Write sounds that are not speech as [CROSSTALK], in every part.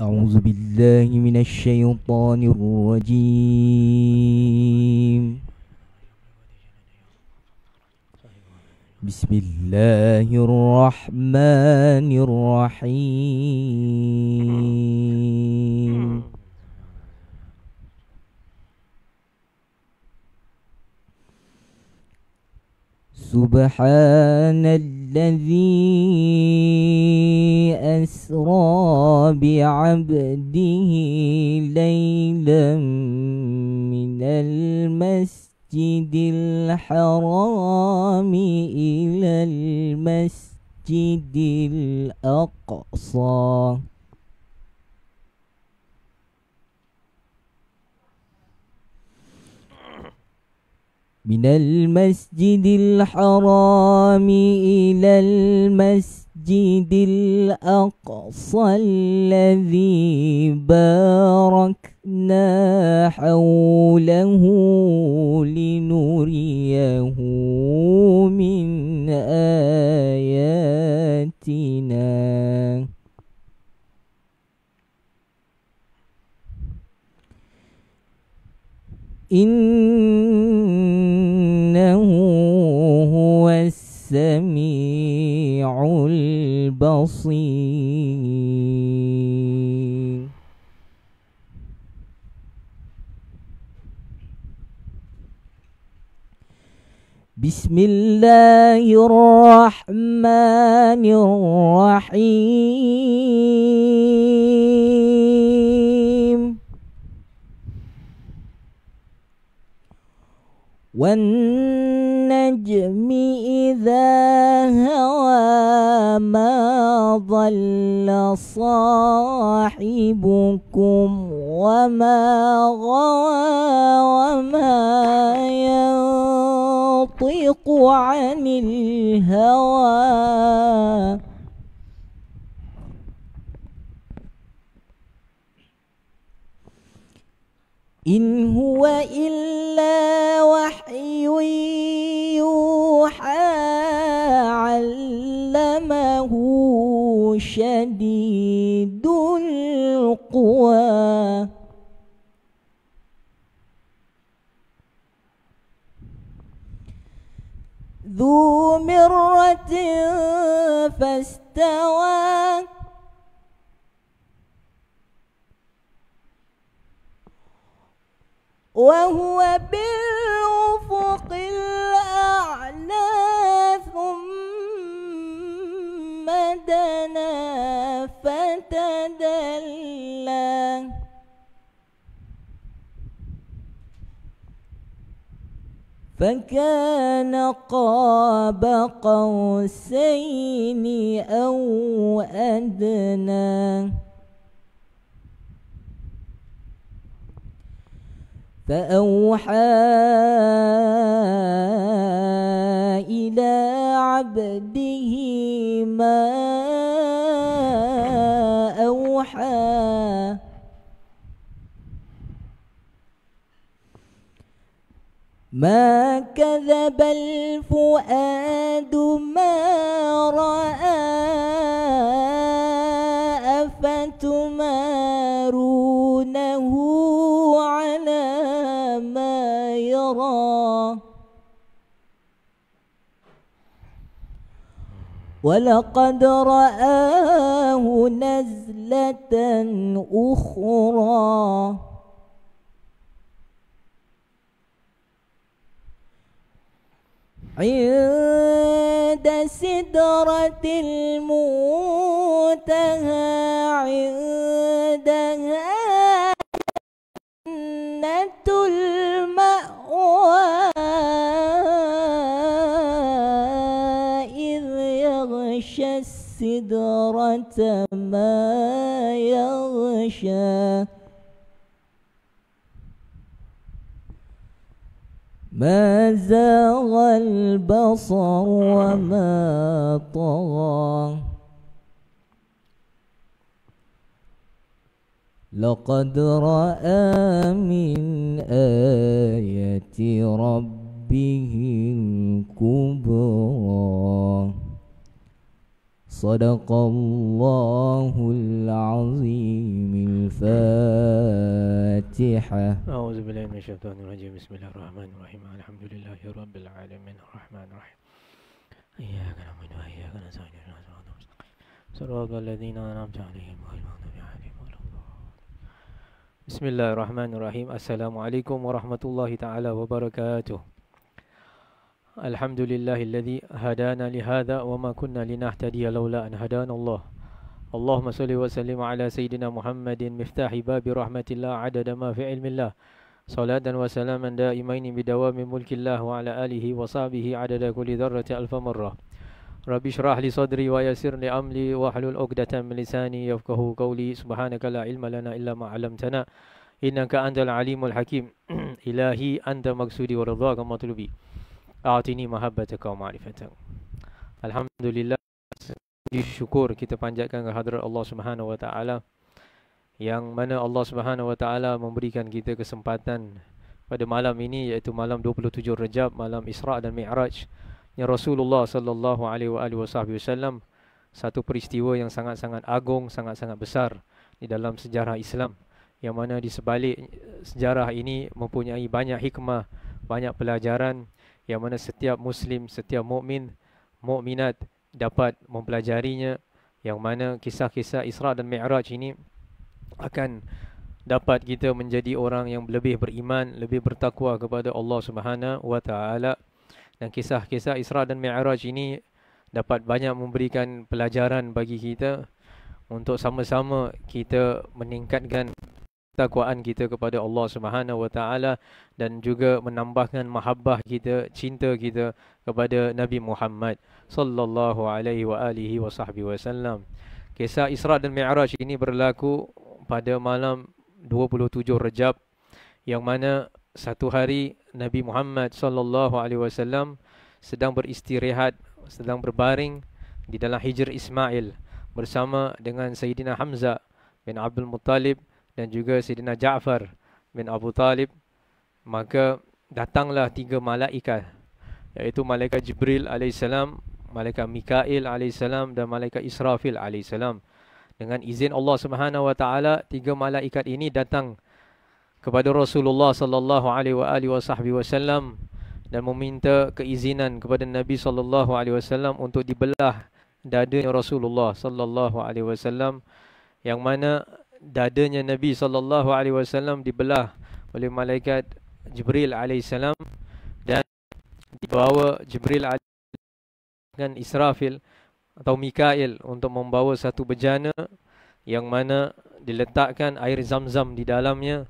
أعوذ بالله من الشيطان الرجيم بسم الله الرحمن الرحيم سبحان الله الذي أسرى بعبده ليلا من المسجد الحرام إلى المسجد الأقصى من المسجد الحرام إلى المسجد الأقصى الذي باركنا حوله لنريه من آياتنا إن بصير بسم الله الرحمن الرحيم والنجم إذا هوى ما ضل صاحبكم وما غوى وما ينطق عن الهوى إن هو إلا وحي يوحى علمه شديد القوى ذو مرة فاستوى وهو بالأفق الأعلى ثم دنا فتدلى فكان قاب قوسين أو أدنى فأوحى إلى عبده ما أوحى ما كذب الفؤاد ما رأى أفتمارونه على ما يرى ولقد رآه نزلة أخرى عند سدرة المنتهى عندها جنة المأوى إذ يغشى السدرة ما يغشى ما زاغ البصر وما طغى لقد رأى من آية ربه الكبرى صدق الله العظيم الفاتحة أعوذ بالله من الشيطان الرجيم بسم الله الرحمن الرحيم الحمد لله رب العالمين الرحمن الرحيم إياك نعبد وإياك نستعين صراط الذين أنعمت عليهم غير Bismillahirrahmanirrahim. Assalamualaikum warahmatullahi taala wabarakatuh. Alhamdulillahillazi hadana li hadza wama kunna linahtadiya laula an hadana Allah. Allahumma salli wa sallim ala sayidina Muhammadin miftahi babi rahmatillah adada ma fi ilmillah. Salatan wa salaman daimain bidawami mulkillah wa ala alihi wa sahbihi adada kulli dharrati alf marrah. Rabbi syrah li sadri wa yasir li amli wa halul uqdatan min lisani yafkahu qawli subhanaka la ilma lana illa ma 'allamtana innaka antal alimul hakim [CLEARS THROAT] ilahi anta maksudi. wa ridhaka matlubi atini mahabbataka wa ma'rifatak alhamdulillah syukur kita panjatkan ke hadrat Allah Subhanahu wa taala yang mana Allah Subhanahu wa taala memberikan kita kesempatan pada malam ini iaitu malam 27 Rejab malam Isra dan Mi'raj yang Rasulullah sallallahu alaihi wasallam satu peristiwa yang sangat-sangat agung, sangat-sangat besar di dalam sejarah Islam yang mana di sebalik eh, sejarah ini mempunyai banyak hikmah, banyak pelajaran yang mana setiap muslim, setiap mukmin, mukminat dapat mempelajarinya yang mana kisah-kisah Isra dan Mi'raj ini akan dapat kita menjadi orang yang lebih beriman, lebih bertakwa kepada Allah Subhanahu wa taala. Dan kisah-kisah Isra dan Mi'raj ini dapat banyak memberikan pelajaran bagi kita untuk sama-sama kita meningkatkan takwaan kita kepada Allah Subhanahu Wa Taala dan juga menambahkan mahabbah kita, cinta kita kepada Nabi Muhammad sallallahu alaihi wa alihi wasahbihi wasallam. Kisah Isra dan Mi'raj ini berlaku pada malam 27 Rejab yang mana satu hari Nabi Muhammad sallallahu alaihi wasallam sedang beristirahat, sedang berbaring di dalam Hijr Ismail bersama dengan Sayyidina Hamzah bin Abdul Muttalib dan juga Sayyidina Ja'far bin Abu Talib maka datanglah tiga malaikat iaitu malaikat Jibril alaihissalam malaikat Mikail alaihissalam dan malaikat Israfil alaihissalam dengan izin Allah Subhanahu wa taala tiga malaikat ini datang kepada Rasulullah sallallahu alaihi wa alihi wasallam dan meminta keizinan kepada Nabi sallallahu alaihi wasallam untuk dibelah dadanya Rasulullah sallallahu alaihi wasallam yang mana dadanya Nabi sallallahu alaihi wasallam dibelah oleh malaikat Jibril alaihi salam dan dibawa Jibril dengan Israfil atau Mikail untuk membawa satu bejana yang mana diletakkan air zam-zam di dalamnya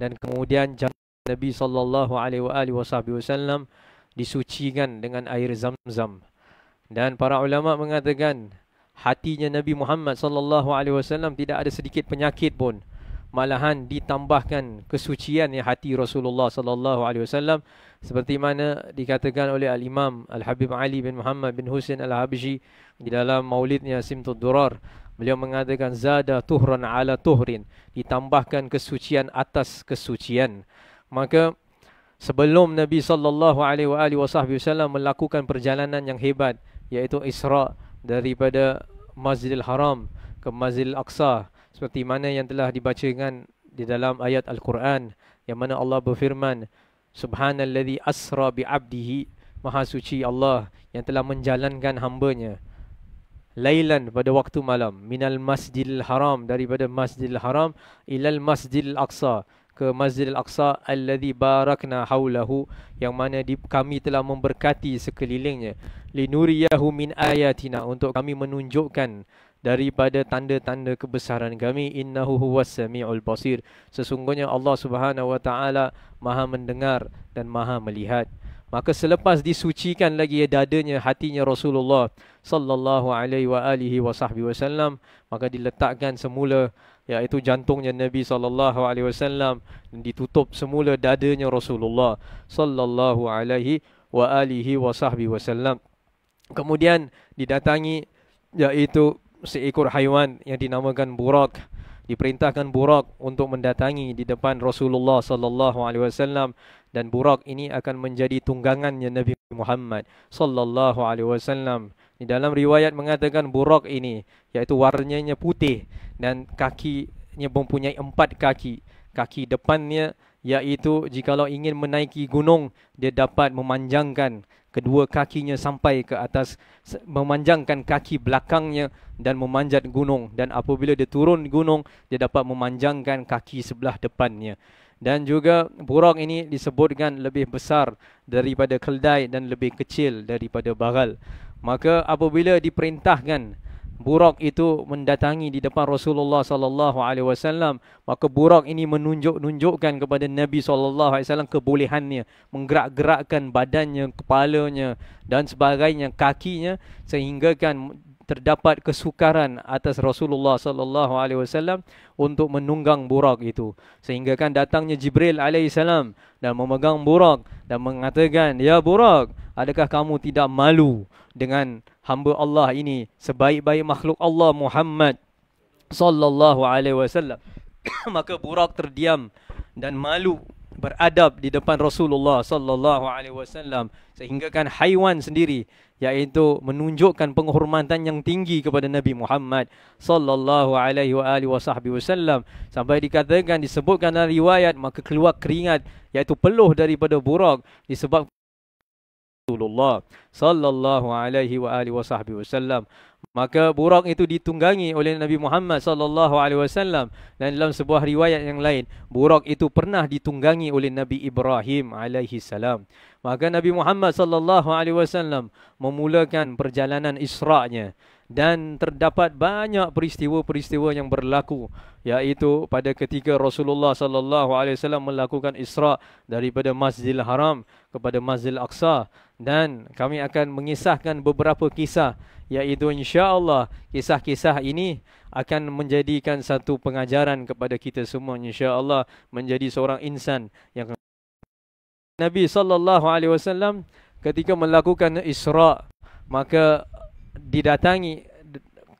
dan kemudian jantung Nabi sallallahu alaihi wasallam disucikan dengan air zam-zam dan para ulama mengatakan hatinya Nabi Muhammad sallallahu alaihi wasallam tidak ada sedikit penyakit pun malahan ditambahkan kesucian yang hati Rasulullah sallallahu alaihi wasallam seperti mana dikatakan oleh Al Imam Al Habib Ali bin Muhammad bin Husain Al Habshi di dalam maulidnya Simtud Durar Beliau mengatakan zada tuhran ala tuhrin ditambahkan kesucian atas kesucian. Maka sebelum Nabi sallallahu alaihi wasallam melakukan perjalanan yang hebat iaitu Isra daripada Masjidil Haram ke Masjidil Aqsa seperti mana yang telah dibacakan di dalam ayat Al-Quran yang mana Allah berfirman subhanallazi asra bi abdihi maha suci Allah yang telah menjalankan hamba-Nya lailan pada waktu malam minal masjidil haram daripada masjidil haram ilal masjidil aqsa ke masjidil aqsa alladhi barakna haulahu yang mana di, kami telah memberkati sekelilingnya linuriyahu min ayatina untuk kami menunjukkan daripada tanda-tanda kebesaran kami innahu huwas samiul basir sesungguhnya Allah Subhanahu wa taala maha mendengar dan maha melihat maka selepas disucikan lagi dadanya hatinya Rasulullah sallallahu alaihi wa alihi wasahbihi wasallam maka diletakkan semula iaitu jantungnya Nabi sallallahu alaihi wasallam dan ditutup semula dadanya Rasulullah sallallahu alaihi wa alihi wasahbihi wasallam kemudian didatangi iaitu seekor haiwan yang dinamakan burak diperintahkan burak untuk mendatangi di depan Rasulullah sallallahu alaihi wasallam dan burak ini akan menjadi tunggangannya Nabi Muhammad sallallahu alaihi wasallam di dalam riwayat mengatakan buruk ini yaitu warnanya putih dan kakinya mempunyai empat kaki. Kaki depannya yaitu jika lo ingin menaiki gunung dia dapat memanjangkan kedua kakinya sampai ke atas memanjangkan kaki belakangnya dan memanjat gunung dan apabila dia turun gunung dia dapat memanjangkan kaki sebelah depannya dan juga burung ini disebutkan lebih besar daripada keldai dan lebih kecil daripada bagal Maka apabila diperintahkan burak itu mendatangi di depan Rasulullah sallallahu alaihi wasallam, maka burak ini menunjuk-nunjukkan kepada Nabi sallallahu alaihi wasallam kebolehannya menggerak-gerakkan badannya, kepalanya dan sebagainya, kakinya sehinggakan terdapat kesukaran atas Rasulullah sallallahu alaihi wasallam untuk menunggang burak itu sehinggakan datangnya Jibril alaihi salam dan memegang burak dan mengatakan ya burak, adakah kamu tidak malu dengan hamba Allah ini sebaik-baik makhluk Allah Muhammad sallallahu alaihi wasallam [COUGHS] maka Burak terdiam dan malu beradab di depan Rasulullah sallallahu alaihi wasallam sehinggakan haiwan sendiri yaitu menunjukkan penghormatan yang tinggi kepada Nabi Muhammad sallallahu alaihi wa alihi wasahbihi wasallam sampai dikatakan disebutkan dalam riwayat maka keluar keringat yaitu peluh daripada Burak disebabkan Rasulullah sallallahu alaihi wa alihi wasahbihi wasallam maka burak itu ditunggangi oleh Nabi Muhammad sallallahu alaihi wasallam dan dalam sebuah riwayat yang lain burak itu pernah ditunggangi oleh Nabi Ibrahim alaihi salam maka Nabi Muhammad sallallahu alaihi wasallam memulakan perjalanan Isra'nya dan terdapat banyak peristiwa-peristiwa yang berlaku yaitu pada ketika Rasulullah sallallahu alaihi wasallam melakukan Isra daripada Masjidil Haram kepada Masjidil Aqsa dan kami akan mengisahkan beberapa kisah iaitu insya-Allah kisah-kisah ini akan menjadikan satu pengajaran kepada kita semua insya-Allah menjadi seorang insan yang Nabi sallallahu alaihi wasallam ketika melakukan Isra maka didatangi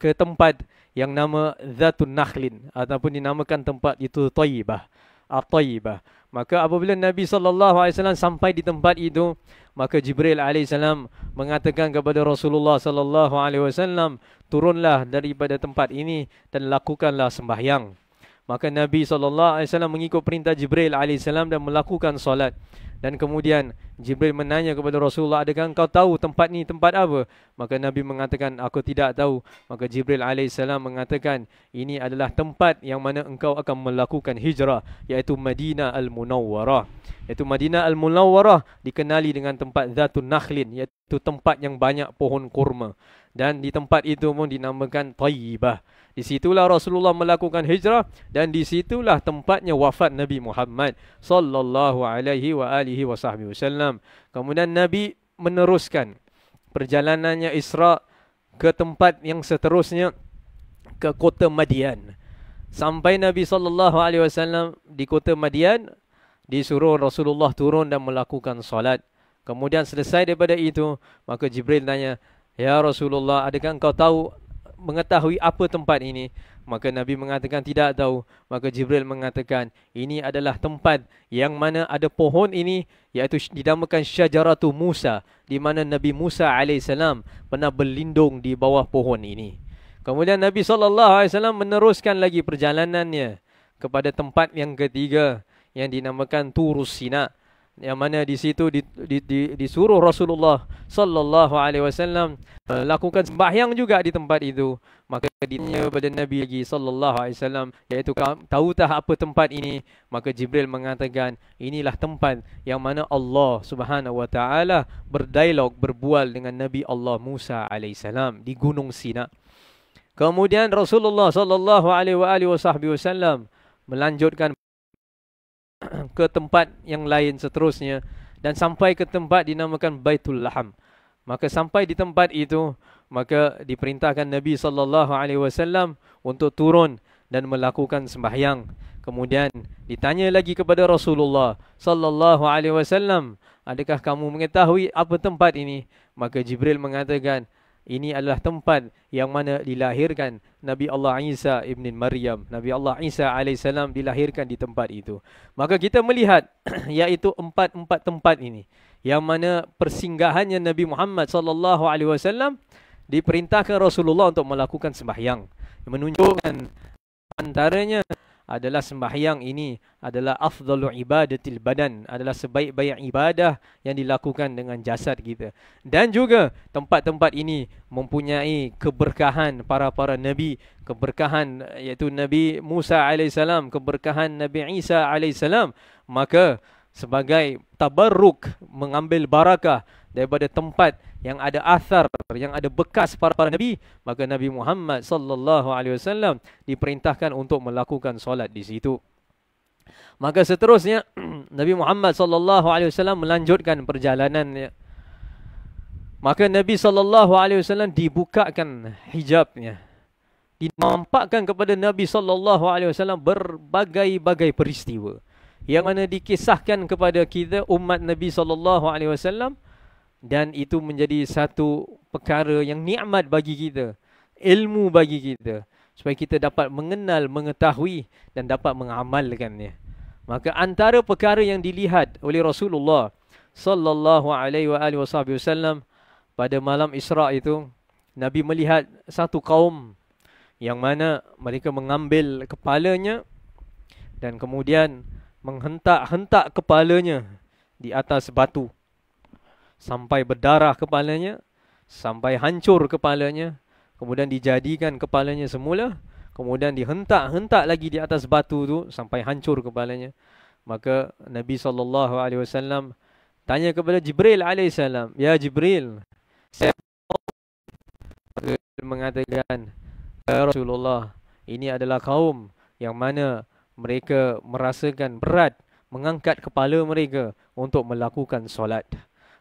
ke tempat yang nama Zatun Nakhlin ataupun dinamakan tempat itu Thayyibah At-Thayyibah Maka apabila Nabi SAW sampai di tempat itu, maka Jibril AS mengatakan kepada Rasulullah SAW, turunlah daripada tempat ini dan lakukanlah sembahyang. Maka Nabi SAW mengikut perintah Jibril AS dan melakukan solat. Dan kemudian Jibril menanya kepada Rasulullah, adakah engkau tahu tempat ni tempat apa? Maka Nabi mengatakan, aku tidak tahu. Maka Jibril AS mengatakan, ini adalah tempat yang mana engkau akan melakukan hijrah. Iaitu Madinah Al-Munawwarah. Iaitu Madinah Al-Munawwarah dikenali dengan tempat Zatun Nakhlin. Iaitu tempat yang banyak pohon kurma dan di tempat itu pun dinamakan Taibah. Di situlah Rasulullah melakukan hijrah dan di situlah tempatnya wafat Nabi Muhammad sallallahu alaihi wa alihi wasallam. Kemudian Nabi meneruskan perjalanannya Isra ke tempat yang seterusnya ke kota Madian. Sampai Nabi sallallahu alaihi wasallam di kota Madian disuruh Rasulullah turun dan melakukan solat. Kemudian selesai daripada itu, maka Jibril tanya, Ya Rasulullah, adakah engkau tahu mengetahui apa tempat ini? Maka Nabi mengatakan tidak tahu. Maka Jibril mengatakan ini adalah tempat yang mana ada pohon ini iaitu dinamakan Syajaratu Musa di mana Nabi Musa AS pernah berlindung di bawah pohon ini. Kemudian Nabi SAW meneruskan lagi perjalanannya kepada tempat yang ketiga yang dinamakan Turus Sinak yang mana di situ di, di, di, disuruh Rasulullah sallallahu alaihi wasallam eh, lakukan sembahyang juga di tempat itu maka ditanya kepada Nabi lagi sallallahu alaihi wasallam iaitu tahu tak apa tempat ini maka Jibril mengatakan inilah tempat yang mana Allah Subhanahu wa taala berdialog berbual dengan Nabi Allah Musa alaihi salam di Gunung Sina kemudian Rasulullah sallallahu alaihi wasallam melanjutkan [CLEARS THROAT] ke tempat yang lain seterusnya dan sampai ke tempat dinamakan Baitul Laham. Maka sampai di tempat itu, maka diperintahkan Nabi sallallahu alaihi wasallam untuk turun dan melakukan sembahyang. Kemudian ditanya lagi kepada Rasulullah sallallahu alaihi wasallam, "Adakah kamu mengetahui apa tempat ini?" Maka Jibril mengatakan, ini adalah tempat yang mana dilahirkan Nabi Allah Isa Ibn Maryam. Nabi Allah Isa AS dilahirkan di tempat itu. Maka kita melihat [CLEARS THROAT] iaitu empat-empat tempat ini. Yang mana persinggahannya Nabi Muhammad sallallahu alaihi wasallam diperintahkan Rasulullah untuk melakukan sembahyang. Menunjukkan antaranya adalah sembahyang ini adalah afdalu ibadatil badan adalah sebaik-baik ibadah yang dilakukan dengan jasad kita dan juga tempat-tempat ini mempunyai keberkahan para-para nabi keberkahan iaitu nabi Musa alaihissalam keberkahan nabi Isa alaihissalam maka sebagai tabarruk mengambil barakah daripada tempat yang ada asar, yang ada bekas para para nabi, maka Nabi Muhammad sallallahu alaihi wasallam diperintahkan untuk melakukan solat di situ. Maka seterusnya [CLEARS THROAT] Nabi Muhammad sallallahu alaihi wasallam melanjutkan perjalanannya. Maka Nabi sallallahu alaihi wasallam dibukakan hijabnya. Dinampakkan kepada Nabi sallallahu alaihi wasallam berbagai-bagai peristiwa yang mana dikisahkan kepada kita umat Nabi sallallahu alaihi wasallam dan itu menjadi satu perkara yang nikmat bagi kita ilmu bagi kita supaya kita dapat mengenal mengetahui dan dapat mengamalkannya maka antara perkara yang dilihat oleh Rasulullah sallallahu alaihi wasallam pada malam Isra itu Nabi melihat satu kaum yang mana mereka mengambil kepalanya dan kemudian menghentak-hentak kepalanya di atas batu sampai berdarah kepalanya, sampai hancur kepalanya, kemudian dijadikan kepalanya semula, kemudian dihentak-hentak lagi di atas batu tu sampai hancur kepalanya. Maka Nabi saw tanya kepada Jibril as, "Ya Jibril, siapa?" mengatakan, "Ya Rasulullah, ini adalah kaum yang mana mereka merasakan berat mengangkat kepala mereka untuk melakukan solat."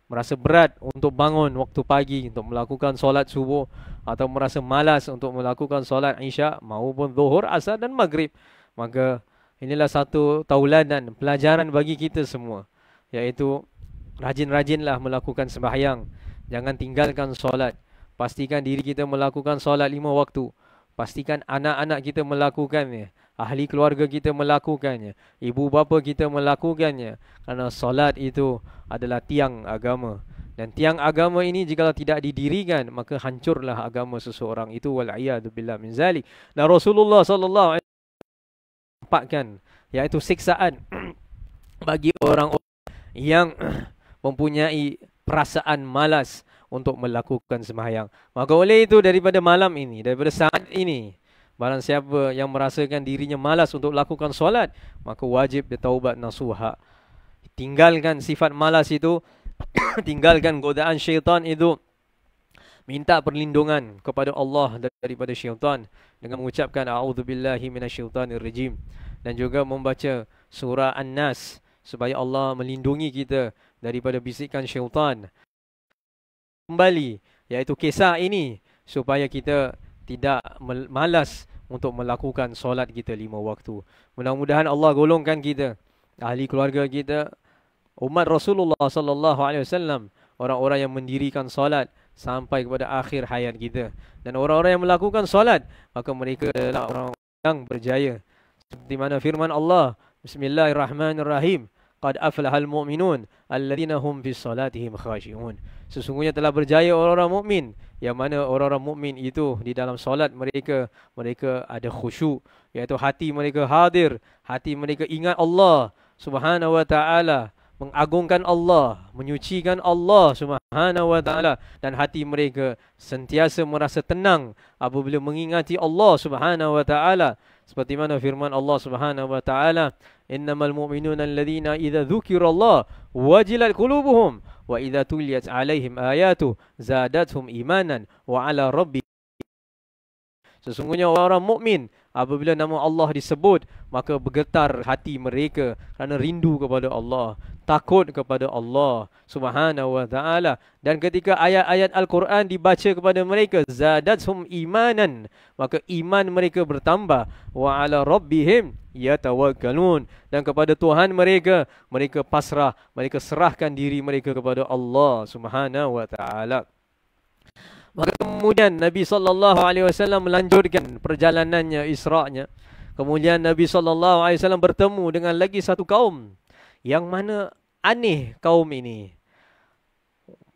merasa berat untuk bangun waktu pagi untuk melakukan solat subuh atau merasa malas untuk melakukan solat isya maupun zuhur asar dan maghrib maka inilah satu tauladan pelajaran bagi kita semua iaitu rajin-rajinlah melakukan sembahyang jangan tinggalkan solat pastikan diri kita melakukan solat lima waktu pastikan anak-anak kita melakukannya ahli keluarga kita melakukannya, ibu bapa kita melakukannya kerana solat itu adalah tiang agama. Dan tiang agama ini jika tidak didirikan maka hancurlah agama seseorang itu wal iyadu billah min zalik. Dan Rasulullah saw alaihi wasallam iaitu siksaan [CLEARS THROAT] bagi orang yang [CLEARS THROAT] mempunyai perasaan malas untuk melakukan sembahyang. Maka oleh itu daripada malam ini, daripada saat ini, Barang siapa yang merasakan dirinya malas untuk lakukan solat, maka wajib dia taubat nasuha. Tinggalkan sifat malas itu, [COUGHS] tinggalkan godaan syaitan itu. Minta perlindungan kepada Allah daripada syaitan dengan mengucapkan a'udzubillahi minasyaitanirrajim dan juga membaca surah An-Nas supaya Allah melindungi kita daripada bisikan syaitan. Kembali iaitu kisah ini supaya kita tidak malas untuk melakukan solat kita lima waktu. Mudah-mudahan Allah golongkan kita, ahli keluarga kita, umat Rasulullah sallallahu alaihi wasallam, orang-orang yang mendirikan solat sampai kepada akhir hayat kita dan orang-orang yang melakukan solat maka mereka adalah orang yang berjaya seperti mana firman Allah bismillahirrahmanirrahim qad aflahal mu'minun alladhina hum fi salatihim khashiyun sesungguhnya telah berjaya orang-orang mukmin yang mana orang-orang mukmin itu di dalam solat mereka mereka ada khusyuk iaitu hati mereka hadir hati mereka ingat Allah subhanahu wa taala mengagungkan Allah menyucikan Allah subhanahu wa taala dan hati mereka sentiasa merasa tenang apabila mengingati Allah subhanahu wa taala seperti mana firman Allah Subhanahu wa taala innamal mu'minuna alladhina idza dzukirallahu wajilat qulubuhum wa idza tuliyat alaihim ayatu zadatuhum imanan wa ala rabbi sesungguhnya orang mukmin apabila nama Allah disebut maka bergetar hati mereka kerana rindu kepada Allah takut kepada Allah Subhanahu wa taala dan ketika ayat-ayat al-Quran dibaca kepada mereka zadatsum imanan maka iman mereka bertambah wa ala rabbihim yatawakkalun dan kepada Tuhan mereka mereka pasrah mereka serahkan diri mereka kepada Allah Subhanahu wa taala maka kemudian Nabi sallallahu alaihi wasallam melanjutkan perjalanannya Isra'nya kemudian Nabi sallallahu alaihi wasallam bertemu dengan lagi satu kaum yang mana aneh kaum ini.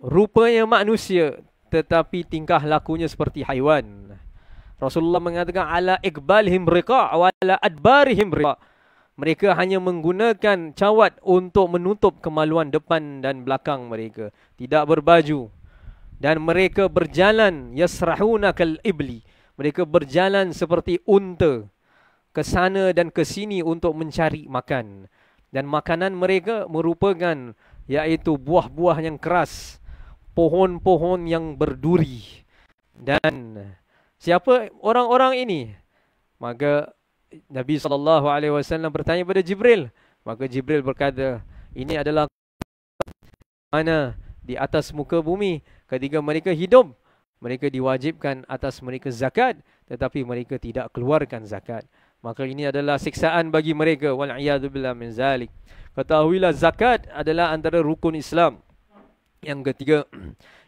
Rupanya manusia tetapi tingkah lakunya seperti haiwan. Rasulullah mengatakan ala ikbalihim riqa wa ala adbarihim riqa. Mereka hanya menggunakan cawat untuk menutup kemaluan depan dan belakang mereka. Tidak berbaju. Dan mereka berjalan yasrahuna kal ibli. Mereka berjalan seperti unta ke sana dan ke sini untuk mencari makan dan makanan mereka merupakan iaitu buah-buah yang keras pohon-pohon yang berduri dan siapa orang-orang ini maka Nabi saw. bertanya kepada Jibril maka Jibril berkata ini adalah mana di atas muka bumi ketika mereka hidup mereka diwajibkan atas mereka zakat tetapi mereka tidak keluarkan zakat maka ini adalah siksaan bagi mereka wal iyad min zalik ketahuilah zakat adalah antara rukun Islam yang ketiga [CLEARS THROAT]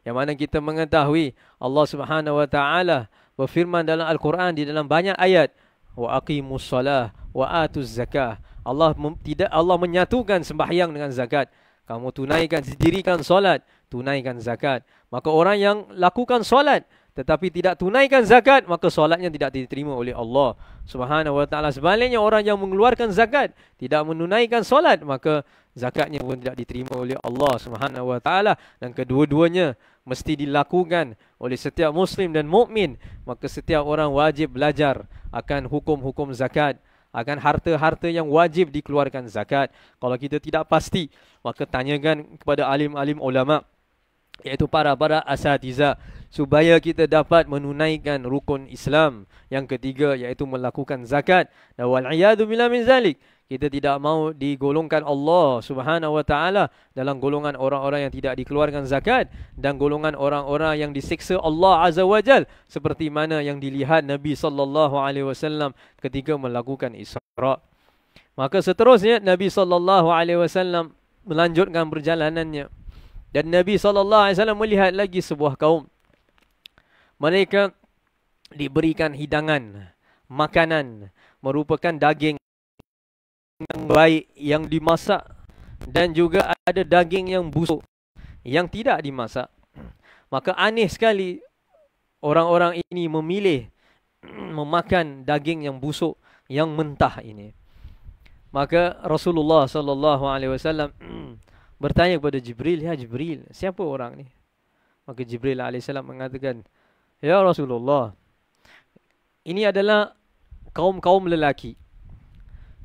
yang mana kita mengetahui Allah Subhanahu wa taala berfirman dalam al-Quran di dalam banyak ayat wa aqimus solah wa atuz zakah Allah tidak Allah menyatukan sembahyang dengan zakat kamu tunaikan dirikan solat tunaikan zakat maka orang yang lakukan solat tetapi tidak tunaikan zakat maka solatnya tidak diterima oleh Allah Subhanahu wa taala sebaliknya orang yang mengeluarkan zakat tidak menunaikan solat maka zakatnya pun tidak diterima oleh Allah Subhanahu wa taala dan kedua-duanya mesti dilakukan oleh setiap muslim dan mukmin maka setiap orang wajib belajar akan hukum-hukum zakat akan harta-harta yang wajib dikeluarkan zakat kalau kita tidak pasti maka tanyakan kepada alim-alim ulama' iaitu para-para asatiza supaya kita dapat menunaikan rukun Islam yang ketiga iaitu melakukan zakat dan wal iazu min zalik kita tidak mahu digolongkan Allah Subhanahu wa taala dalam golongan orang-orang yang tidak dikeluarkan zakat dan golongan orang-orang yang disiksa Allah Azza wa Jal seperti mana yang dilihat Nabi sallallahu alaihi wasallam ketika melakukan Isra. Maka seterusnya Nabi sallallahu alaihi wasallam melanjutkan perjalanannya. Dan Nabi SAW melihat lagi sebuah kaum. Mereka diberikan hidangan, makanan, merupakan daging yang baik yang dimasak dan juga ada daging yang busuk yang tidak dimasak. Maka aneh sekali orang-orang ini memilih [CLEARS THROAT] memakan daging yang busuk yang mentah ini. Maka Rasulullah saw [CLEARS THROAT] bertanya kepada Jibril, "Ya Jibril, siapa orang ni?" Maka Jibril alaihissalam mengatakan, "Ya Rasulullah, ini adalah kaum-kaum lelaki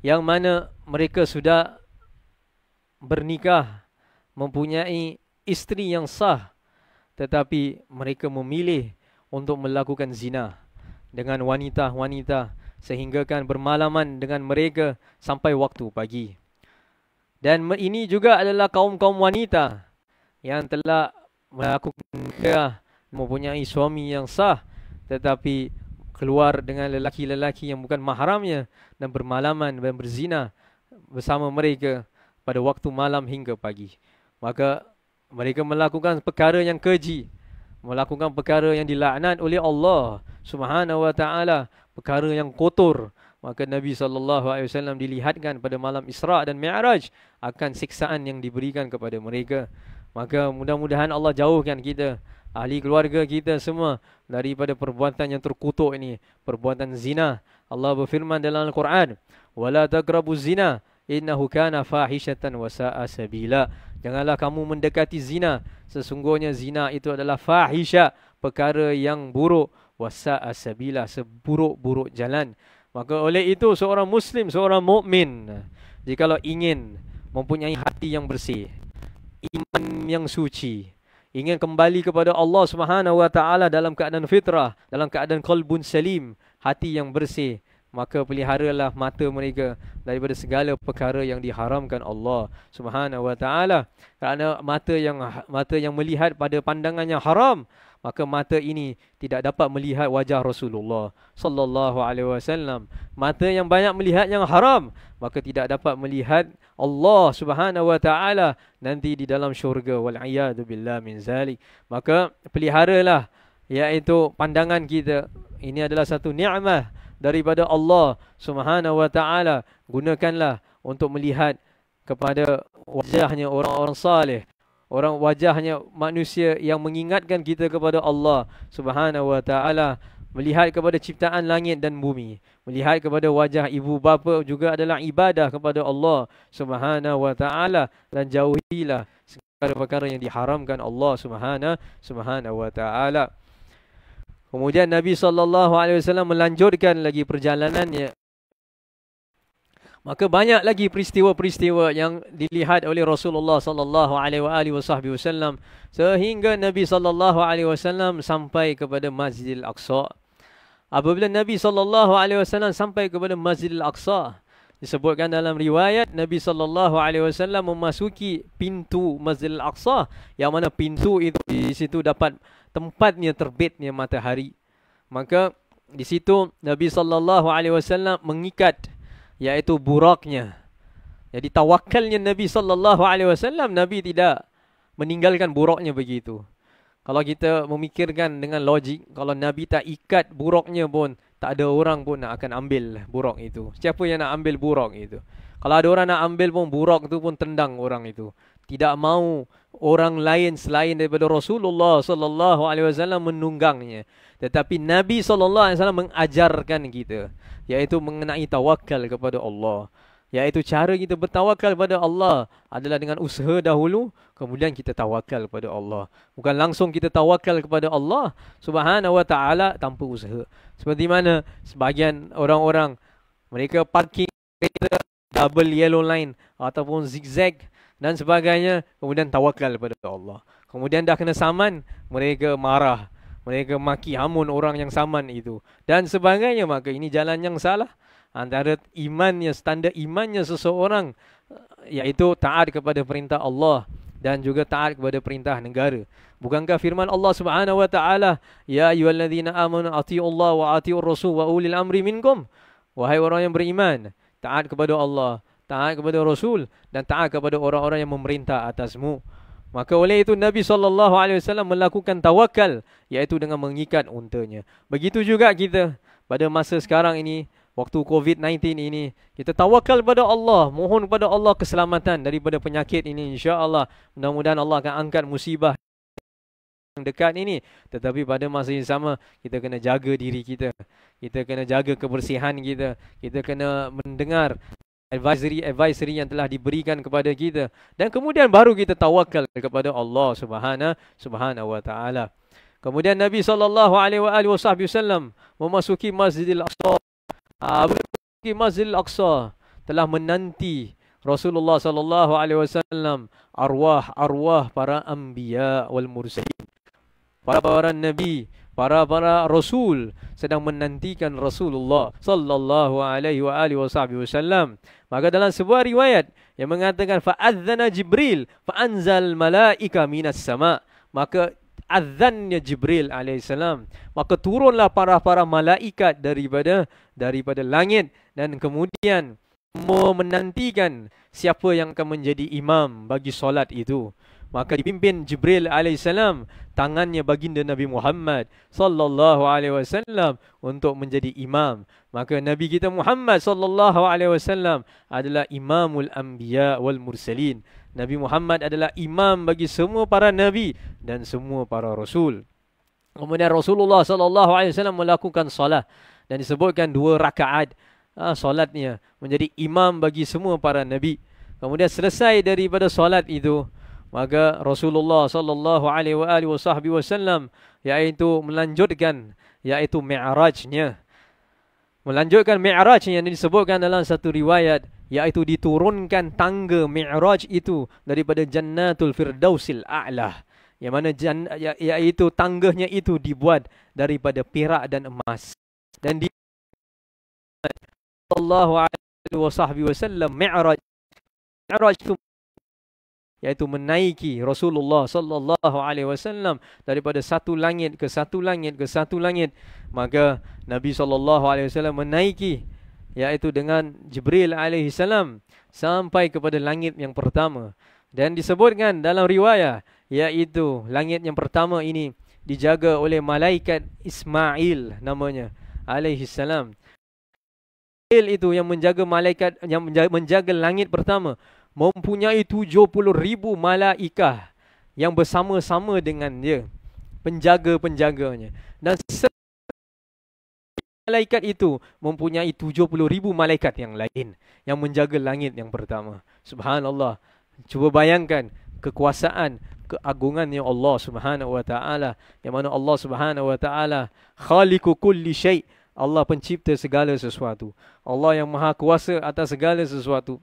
yang mana mereka sudah bernikah, mempunyai isteri yang sah, tetapi mereka memilih untuk melakukan zina dengan wanita-wanita sehinggakan bermalaman dengan mereka sampai waktu pagi." Dan ini juga adalah kaum-kaum wanita yang telah melakukan nikah mempunyai suami yang sah tetapi keluar dengan lelaki-lelaki yang bukan mahramnya dan bermalaman dan berzina bersama mereka pada waktu malam hingga pagi. Maka mereka melakukan perkara yang keji, melakukan perkara yang dilaknat oleh Allah Subhanahu Wa Taala, perkara yang kotor, maka Nabi saw dilihatkan pada malam Isra dan Mi'raj akan siksaan yang diberikan kepada mereka maka mudah-mudahan Allah jauhkan kita ahli keluarga kita semua daripada perbuatan yang terkutuk ini perbuatan zina Allah berfirman dalam Al-Quran wala taqrabuz zina innahu kana fahishatan wa sa'a janganlah kamu mendekati zina sesungguhnya zina itu adalah fahisha perkara yang buruk wa sa'a seburuk-buruk jalan Maka oleh itu seorang muslim, seorang mukmin jikalau ingin mempunyai hati yang bersih, iman yang suci, ingin kembali kepada Allah Subhanahu wa taala dalam keadaan fitrah, dalam keadaan qalbun salim, hati yang bersih, maka peliharalah mata mereka daripada segala perkara yang diharamkan Allah Subhanahu wa taala. Kerana mata yang mata yang melihat pada pandangan yang haram maka mata ini tidak dapat melihat wajah Rasulullah sallallahu alaihi wasallam mata yang banyak melihat yang haram maka tidak dapat melihat Allah Subhanahu wa taala nanti di dalam syurga wal iyadu billah min zalik maka peliharalah iaitu pandangan kita ini adalah satu nikmat daripada Allah Subhanahu wa taala gunakanlah untuk melihat kepada wajahnya orang-orang saleh orang wajahnya manusia yang mengingatkan kita kepada Allah Subhanahu wa taala melihat kepada ciptaan langit dan bumi melihat kepada wajah ibu bapa juga adalah ibadah kepada Allah Subhanahu wa taala dan jauhilah segala perkara yang diharamkan Allah Subhanahu wa taala Kemudian Nabi sallallahu alaihi wasallam melanjutkan lagi perjalanannya maka banyak lagi peristiwa-peristiwa yang dilihat oleh Rasulullah sallallahu alaihi wasallam sehingga Nabi sallallahu alaihi wasallam sampai kepada Masjidil Aqsa. Apabila Nabi sallallahu alaihi wasallam sampai kepada Masjidil Aqsa, disebutkan dalam riwayat Nabi sallallahu alaihi wasallam memasuki pintu Masjidil Aqsa yang mana pintu itu di situ dapat tempatnya terbitnya matahari. Maka di situ Nabi sallallahu alaihi wasallam mengikat yaitu buraknya. Jadi tawakalnya Nabi sallallahu alaihi wasallam Nabi tidak meninggalkan buraknya begitu. Kalau kita memikirkan dengan logik, kalau Nabi tak ikat buruknya pun, tak ada orang pun nak akan ambil buruk itu. Siapa yang nak ambil buruk itu? Kalau ada orang nak ambil pun, buruk itu pun tendang orang itu. Tidak mahu orang lain selain daripada Rasulullah SAW menunggangnya. Tetapi Nabi SAW mengajarkan kita Iaitu mengenai tawakal kepada Allah Iaitu cara kita bertawakal kepada Allah Adalah dengan usaha dahulu Kemudian kita tawakal kepada Allah Bukan langsung kita tawakal kepada Allah Subhanahu wa ta'ala tanpa usaha Seperti mana sebahagian orang-orang Mereka parking kereta double yellow line Ataupun zigzag dan sebagainya Kemudian tawakal kepada Allah Kemudian dah kena saman Mereka marah mereka maki hamun orang yang saman itu dan sebagainya maka ini jalan yang salah antara imannya standar imannya seseorang eh, iaitu taat kepada perintah Allah dan juga taat kepada perintah negara bukankah firman Allah Subhanahu wa taala ya ayyuhallazina amanu atiullaha wa atiur rasul wa ulil amri minkum wahai orang yang beriman taat kepada Allah taat kepada rasul dan taat kepada orang-orang yang memerintah atasmu Maka oleh itu Nabi SAW melakukan tawakal iaitu dengan mengikat untanya. Begitu juga kita pada masa sekarang ini, waktu COVID-19 ini, kita tawakal kepada Allah, mohon kepada Allah keselamatan daripada penyakit ini Insya Allah, Mudah-mudahan Allah akan angkat musibah yang dekat ini. Tetapi pada masa yang sama, kita kena jaga diri kita. Kita kena jaga kebersihan kita. Kita kena mendengar advisory advisory yang telah diberikan kepada kita dan kemudian baru kita tawakal kepada Allah Subhanahu Subhanahu wa taala. Kemudian Nabi sallallahu alaihi wasallam memasuki Masjidil Aqsa. Ah, memasuki Masjidil Aqsa telah menanti Rasulullah sallallahu alaihi wasallam arwah-arwah para anbiya wal mursalin. Para para nabi para para rasul sedang menantikan Rasulullah sallallahu alaihi wa alihi wasallam. Maka dalam sebuah riwayat yang mengatakan fa'adzana Jibril fa'anzal malaika minas sama. Maka azannya Jibril alaihissalam. Maka turunlah para-para malaikat daripada daripada langit dan kemudian mau menantikan siapa yang akan menjadi imam bagi solat itu maka dipimpin Jibril alaihissalam tangannya baginda Nabi Muhammad sallallahu alaihi wasallam untuk menjadi imam maka nabi kita Muhammad sallallahu alaihi wasallam adalah imamul anbiya wal mursalin Nabi Muhammad adalah imam bagi semua para nabi dan semua para rasul kemudian Rasulullah sallallahu alaihi wasallam melakukan solat dan disebutkan dua rakaat ah, solatnya menjadi imam bagi semua para nabi kemudian selesai daripada solat itu maka Rasulullah sallallahu alaihi wasallam yaitu melanjutkan yaitu mi'rajnya melanjutkan mi'raj yang disebutkan dalam satu riwayat yaitu diturunkan tangga mi'raj itu daripada jannatul firdausil a'la yang mana jan, yaitu ya, tangganya itu dibuat daripada perak dan emas dan di sallallahu alaihi wasallam mi'raj mi'raj itu yaitu menaiki Rasulullah sallallahu alaihi wasallam daripada satu langit ke satu langit ke satu langit maka Nabi sallallahu alaihi wasallam menaiki yaitu dengan Jibril alaihi salam sampai kepada langit yang pertama dan disebutkan dalam riwayah yaitu langit yang pertama ini dijaga oleh malaikat Ismail namanya alaihi salam Ismail itu yang menjaga malaikat yang menjaga langit pertama mempunyai ribu malaikah yang bersama-sama dengan dia. Penjaga-penjaganya. Dan malaikat itu mempunyai ribu malaikat yang lain yang menjaga langit yang pertama. Subhanallah. Cuba bayangkan kekuasaan keagungan yang Allah Subhanahu Wa Taala yang mana Allah Subhanahu Wa Taala khaliqu kulli syai Allah pencipta segala sesuatu Allah yang maha kuasa atas segala sesuatu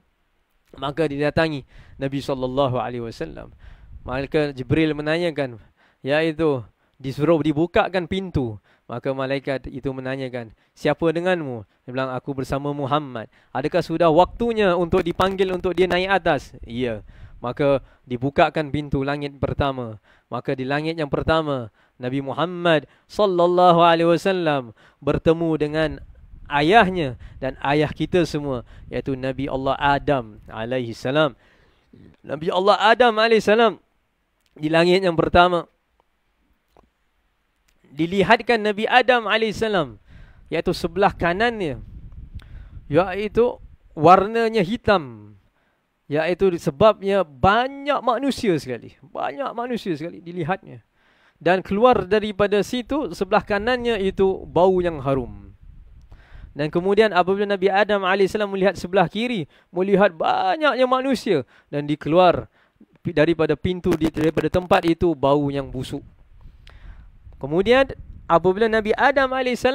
maka didatangi Nabi saw. maka Jibril menanyakan iaitu ya, disuruh dibukakan pintu maka malaikat itu menanyakan siapa denganmu dia bilang aku bersama Muhammad adakah sudah waktunya untuk dipanggil untuk dia naik atas ya maka dibukakan pintu langit pertama maka di langit yang pertama Nabi Muhammad saw bertemu dengan ayahnya dan ayah kita semua iaitu Nabi Allah Adam alaihi salam. Nabi Allah Adam alaihi salam di langit yang pertama dilihatkan Nabi Adam alaihi salam iaitu sebelah kanannya iaitu warnanya hitam iaitu sebabnya banyak manusia sekali banyak manusia sekali dilihatnya dan keluar daripada situ sebelah kanannya itu bau yang harum dan kemudian apabila Nabi Adam AS melihat sebelah kiri, melihat banyaknya manusia dan dikeluar daripada pintu, daripada tempat itu bau yang busuk. Kemudian apabila Nabi Adam AS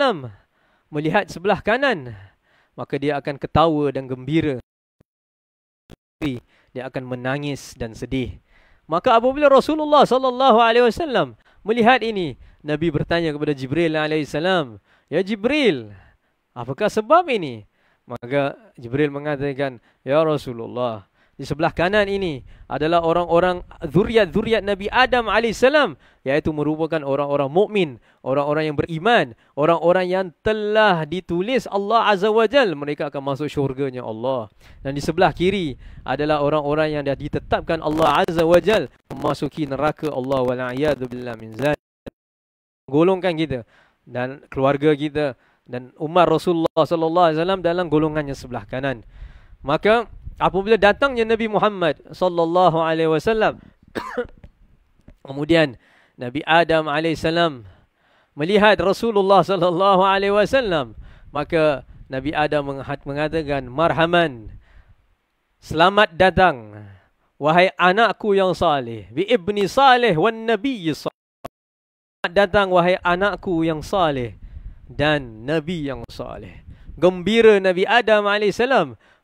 melihat sebelah kanan, maka dia akan ketawa dan gembira. Dia akan menangis dan sedih. Maka apabila Rasulullah sallallahu alaihi wasallam melihat ini, Nabi bertanya kepada Jibril alaihi salam, "Ya Jibril, Apakah sebab ini? Maka Jibril mengatakan, Ya Rasulullah, di sebelah kanan ini adalah orang-orang zuriat-zuriat Nabi Adam AS. Iaitu merupakan orang-orang mukmin, orang-orang yang beriman, orang-orang yang telah ditulis Allah Azza wa Jal. Mereka akan masuk syurganya Allah. Dan di sebelah kiri adalah orang-orang yang dah ditetapkan Allah Azza wa Jal. Memasuki neraka Allah wa la'iyadu billah min zan. Golongkan kita dan keluarga kita dan Umar Rasulullah sallallahu alaihi wasallam dalam golongannya sebelah kanan. Maka apabila datangnya Nabi Muhammad sallallahu alaihi wasallam [COUGHS] kemudian Nabi Adam alaihi salam melihat Rasulullah sallallahu alaihi wasallam maka Nabi Adam mengatakan marhaman selamat datang wahai anakku yang saleh bi ibni saleh wan nabiy saleh datang wahai anakku yang saleh dan Nabi yang saleh. Gembira Nabi Adam AS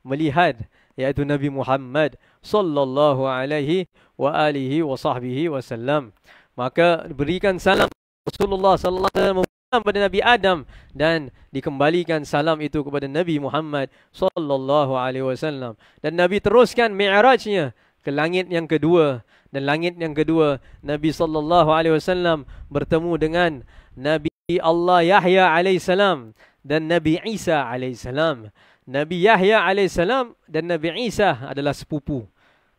melihat iaitu Nabi Muhammad sallallahu alaihi wa alihi wa sahbihi wasallam. Maka berikan salam Rasulullah sallallahu alaihi wasallam kepada Nabi Adam dan dikembalikan salam itu kepada Nabi Muhammad sallallahu alaihi wasallam. Dan Nabi teruskan mi'rajnya ke langit yang kedua dan langit yang kedua Nabi sallallahu alaihi wasallam bertemu dengan Nabi Nabi Allah Yahya alaihissalam dan Nabi Isa alaihissalam. Nabi Yahya alaihissalam dan Nabi Isa adalah sepupu.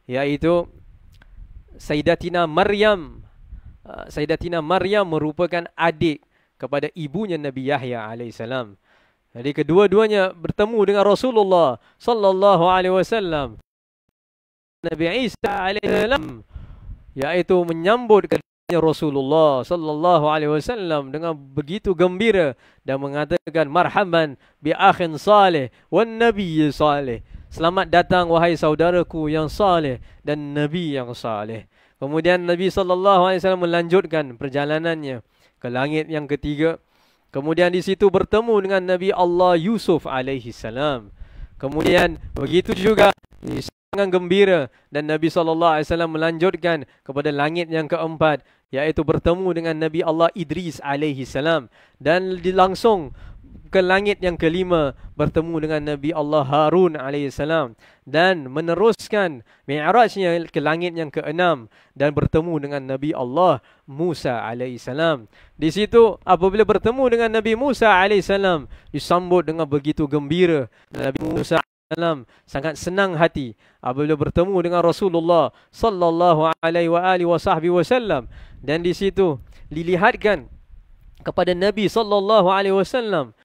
Yaitu Sayyidatina Maryam. Ah, Sayyidatina Maryam merupakan adik kepada ibunya Nabi Yahya alaihissalam. Jadi kedua-duanya bertemu dengan Rasulullah sallallahu alaihi wasallam. Nabi Isa alaihissalam yaitu menyambut ke Ya Rasulullah sallallahu alaihi wasallam dengan begitu gembira dan mengatakan marhaban bi akhin salih wan nabi salih. Selamat datang wahai saudaraku yang salih dan nabi yang salih. Kemudian Nabi sallallahu alaihi wasallam melanjutkan perjalanannya ke langit yang ketiga. Kemudian di situ bertemu dengan Nabi Allah Yusuf alaihi salam. Kemudian begitu juga di dengan gembira dan Nabi sallallahu alaihi wasallam melanjutkan kepada langit yang keempat yaitu bertemu dengan Nabi Allah Idris alaihi salam dan langsung ke langit yang kelima bertemu dengan Nabi Allah Harun alaihi salam dan meneruskan mi'rajnya ke langit yang keenam dan bertemu dengan Nabi Allah Musa alaihi salam di situ apabila bertemu dengan Nabi Musa alaihi salam disambut dengan begitu gembira Nabi Musa wasallam sangat senang hati apabila bertemu dengan Rasulullah sallallahu alaihi wa alihi wasallam dan di situ dilihatkan kepada Nabi sallallahu alaihi wasallam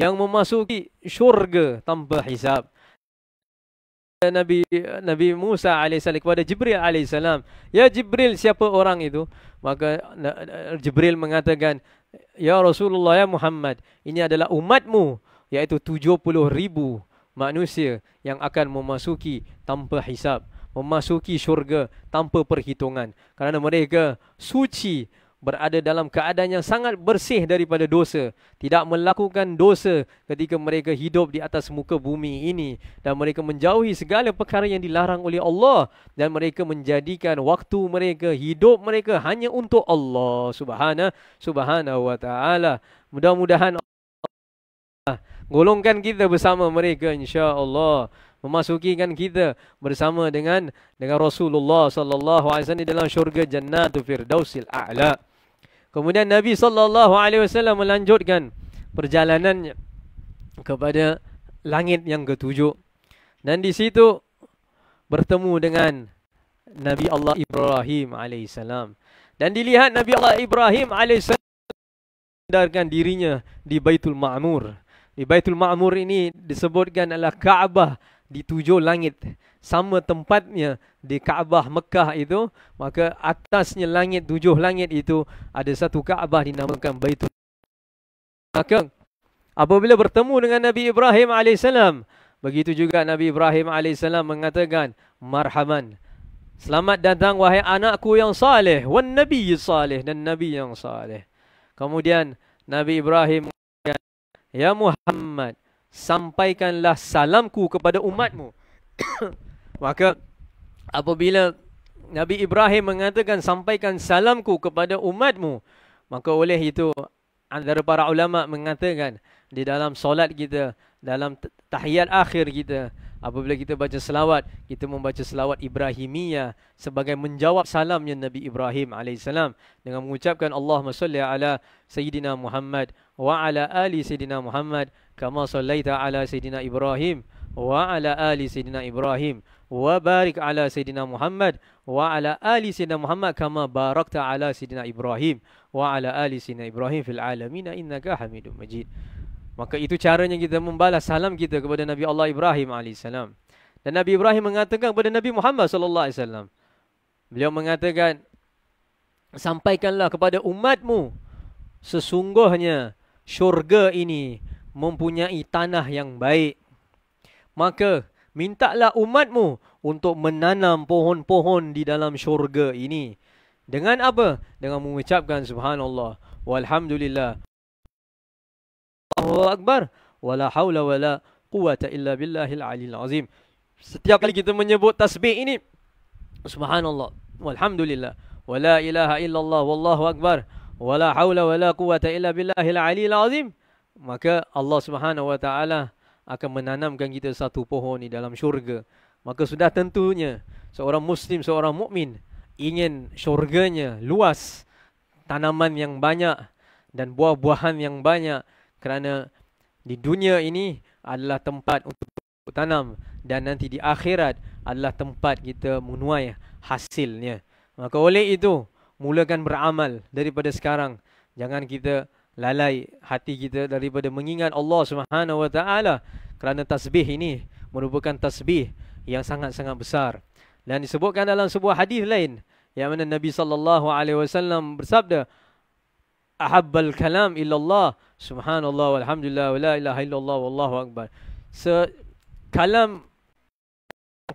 yang memasuki syurga tanpa hisab Nabi Nabi Musa alaihissalam kepada Jibril alaihissalam. Ya Jibril siapa orang itu? Maka Jibril mengatakan, Ya Rasulullah ya Muhammad, ini adalah umatmu. Yaitu iaitu ribu manusia yang akan memasuki tanpa hisap, memasuki syurga tanpa perhitungan. Kerana mereka suci berada dalam keadaan yang sangat bersih daripada dosa, tidak melakukan dosa ketika mereka hidup di atas muka bumi ini dan mereka menjauhi segala perkara yang dilarang oleh Allah dan mereka menjadikan waktu mereka, hidup mereka hanya untuk Allah Subhanahu Subhanahu wa taala. Mudah-mudahan Ah, golongkan kita bersama mereka insya-Allah memasuki kan kita bersama dengan dengan Rasulullah sallallahu alaihi wasallam dalam syurga Jannatul Firdausil A'la. Kemudian Nabi sallallahu alaihi wasallam melanjutkan perjalanan kepada langit yang ketujuh dan di situ bertemu dengan Nabi Allah Ibrahim alaihissalam dan dilihat Nabi Allah Ibrahim alaihissalam mendarkan dirinya di Baitul Ma'mur. Ma di Baitul Ma'mur ini disebutkan adalah Kaabah di tujuh langit. Sama tempatnya di Kaabah Mekah itu, maka atasnya langit, tujuh langit itu ada satu Kaabah dinamakan Baitul Maka apabila bertemu dengan Nabi Ibrahim alaihissalam begitu juga Nabi Ibrahim alaihissalam mengatakan, Marhaman. Selamat datang wahai anakku yang saleh, wan nabi saleh dan nabi yang saleh. Kemudian Nabi Ibrahim Ya Muhammad, sampaikanlah salamku kepada umatmu. [COUGHS] Maka apabila Nabi Ibrahim mengatakan sampaikan salamku kepada umatmu, maka oleh itu antara para ulama mengatakan di dalam solat kita, dalam tahiyat akhir kita, apabila kita baca selawat, kita membaca selawat Ibrahimiyah sebagai menjawab salamnya Nabi Ibrahim alaihissalam dengan mengucapkan Allahumma salli ala sayyidina Muhammad wa ala ali sayidina Muhammad kama sallaita ala sayidina Ibrahim wa ala ali sayidina Ibrahim wa barik ala sayidina Muhammad wa ala ali sayidina Muhammad kama barakta ala sayidina Ibrahim wa ala ali sayidina Ibrahim fil alamin innaka Hamidum Majid. Maka itu caranya kita membalas salam kita kepada Nabi Allah Ibrahim alaihissalam. Dan Nabi Ibrahim mengatakan kepada Nabi Muhammad sallallahu alaihi wasallam. Beliau mengatakan sampaikanlah kepada umatmu sesungguhnya syurga ini mempunyai tanah yang baik. Maka mintalah umatmu untuk menanam pohon-pohon di dalam syurga ini. Dengan apa? Dengan mengucapkan subhanallah walhamdulillah. Allahu akbar wala haula wala quwata illa billahil aliyil azim. Setiap kali kita menyebut tasbih ini subhanallah walhamdulillah wala ilaha illallah wallahu akbar wala haula wala quwata illa billahil aliyil azim maka Allah Subhanahu wa taala akan menanamkan kita satu pohon di dalam syurga maka sudah tentunya seorang muslim seorang mukmin ingin syurganya luas tanaman yang banyak dan buah-buahan yang banyak kerana di dunia ini adalah tempat untuk tanam dan nanti di akhirat adalah tempat kita menuai hasilnya maka oleh itu mulakan beramal daripada sekarang. Jangan kita lalai hati kita daripada mengingat Allah Subhanahu Wa Taala kerana tasbih ini merupakan tasbih yang sangat-sangat besar. Dan disebutkan dalam sebuah hadis lain yang mana Nabi sallallahu alaihi wasallam bersabda Ahabbal kalam illallah subhanallah walhamdulillah wala ilaha illallah wallahu akbar. Se kalam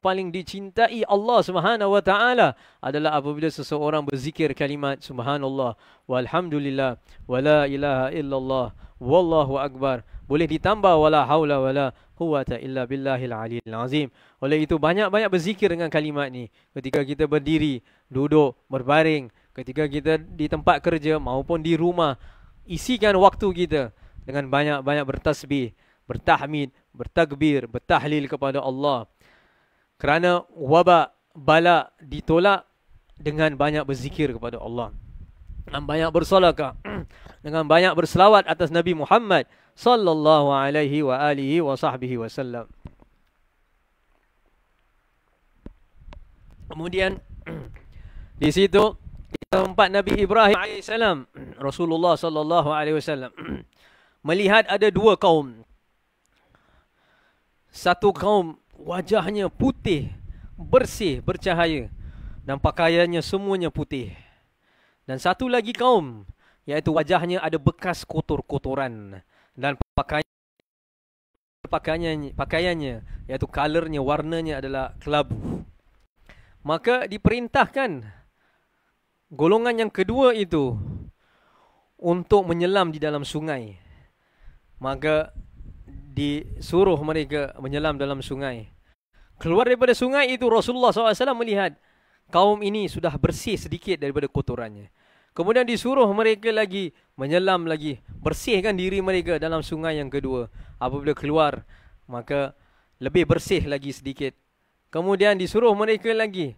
paling dicintai Allah Subhanahu wa taala adalah apabila seseorang berzikir kalimat subhanallah walhamdulillah wala ilaha illallah wallahu akbar boleh ditambah wala haula wala quwata illa billahil aliyil azim oleh itu banyak-banyak berzikir dengan kalimat ni ketika kita berdiri duduk berbaring ketika kita di tempat kerja maupun di rumah isikan waktu kita dengan banyak-banyak bertasbih bertahmid bertakbir bertahlil kepada Allah kerana wabak bala ditolak dengan banyak berzikir kepada Allah dengan banyak bersolakah [CLEARS THROAT] dengan banyak berselawat atas Nabi Muhammad sallallahu alaihi wa alihi wa sahbihi wasallam kemudian [CLEARS THROAT] di situ tempat Nabi Ibrahim alaihissalam [CLEARS THROAT] Rasulullah sallallahu alaihi wasallam melihat ada dua kaum satu kaum wajahnya putih, bersih, bercahaya dan pakaiannya semuanya putih. Dan satu lagi kaum iaitu wajahnya ada bekas kotor-kotoran dan pakaiannya pakaiannya pakaiannya iaitu colournya warnanya adalah kelabu. Maka diperintahkan golongan yang kedua itu untuk menyelam di dalam sungai. Maka disuruh mereka menyelam dalam sungai. Keluar daripada sungai itu Rasulullah SAW melihat kaum ini sudah bersih sedikit daripada kotorannya. Kemudian disuruh mereka lagi menyelam lagi, bersihkan diri mereka dalam sungai yang kedua. Apabila keluar, maka lebih bersih lagi sedikit. Kemudian disuruh mereka lagi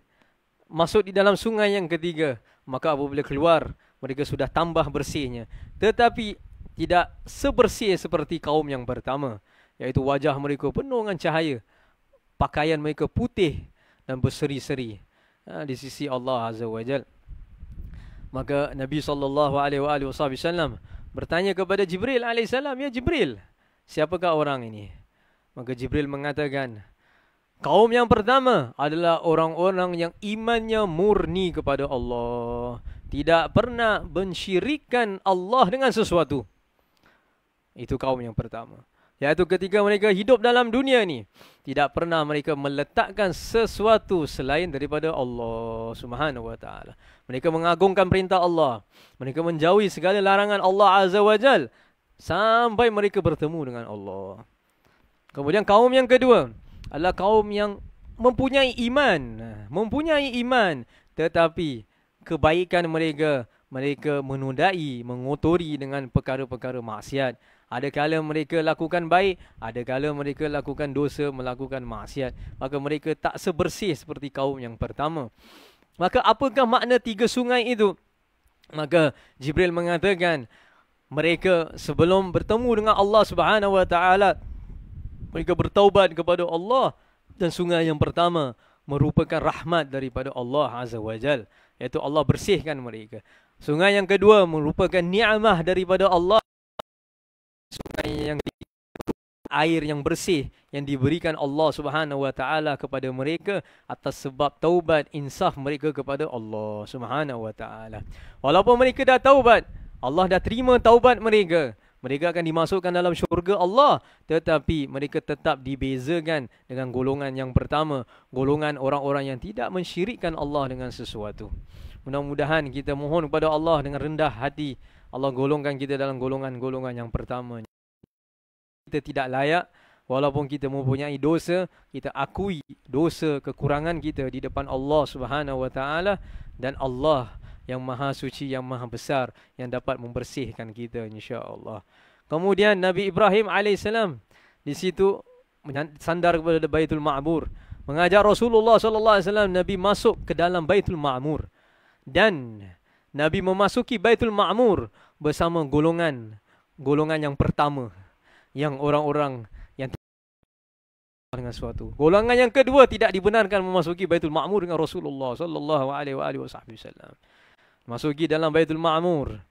masuk di dalam sungai yang ketiga. Maka apabila keluar, mereka sudah tambah bersihnya. Tetapi tidak sebersih seperti kaum yang pertama yaitu wajah mereka penuh dengan cahaya pakaian mereka putih dan berseri-seri ha, di sisi Allah azza wajal maka Nabi sallallahu alaihi wasallam bertanya kepada Jibril alaihi salam ya Jibril siapakah orang ini maka Jibril mengatakan kaum yang pertama adalah orang-orang yang imannya murni kepada Allah tidak pernah mensyirikkan Allah dengan sesuatu. Itu kaum yang pertama. Iaitu ketika mereka hidup dalam dunia ni. Tidak pernah mereka meletakkan sesuatu selain daripada Allah Subhanahu Wa Taala. Mereka mengagungkan perintah Allah. Mereka menjauhi segala larangan Allah Azza wa Jal. Sampai mereka bertemu dengan Allah. Kemudian kaum yang kedua. Adalah kaum yang mempunyai iman. Mempunyai iman. Tetapi kebaikan mereka. Mereka menudai, mengotori dengan perkara-perkara maksiat. Ada kala mereka lakukan baik, ada kala mereka lakukan dosa, melakukan maksiat. Maka mereka tak sebersih seperti kaum yang pertama. Maka apakah makna tiga sungai itu? Maka Jibril mengatakan mereka sebelum bertemu dengan Allah Subhanahu Wa Taala mereka bertaubat kepada Allah dan sungai yang pertama merupakan rahmat daripada Allah Azza wa Jal iaitu Allah bersihkan mereka sungai yang kedua merupakan ni'mah daripada Allah air yang bersih yang diberikan Allah Subhanahu wa taala kepada mereka atas sebab taubat insaf mereka kepada Allah Subhanahu wa taala. Walaupun mereka dah taubat, Allah dah terima taubat mereka. Mereka akan dimasukkan dalam syurga Allah tetapi mereka tetap dibezakan dengan golongan yang pertama, golongan orang-orang yang tidak mensyirikkan Allah dengan sesuatu. Mudah-mudahan kita mohon kepada Allah dengan rendah hati Allah golongkan kita dalam golongan-golongan yang pertama kita tidak layak walaupun kita mempunyai dosa kita akui dosa kekurangan kita di depan Allah Subhanahu wa taala dan Allah yang maha suci yang maha besar yang dapat membersihkan kita insya Allah. kemudian Nabi Ibrahim alaihissalam di situ sandar kepada Baitul Ma'mur mengajar Rasulullah sallallahu alaihi wasallam Nabi masuk ke dalam Baitul Ma'mur dan Nabi memasuki Baitul Ma'mur bersama golongan golongan yang pertama yang orang-orang yang dengan sesuatu. Golongan yang kedua tidak dibenarkan memasuki Baitul Ma'mur dengan Rasulullah sallallahu alaihi wasallam. Masuki dalam Baitul Ma'mur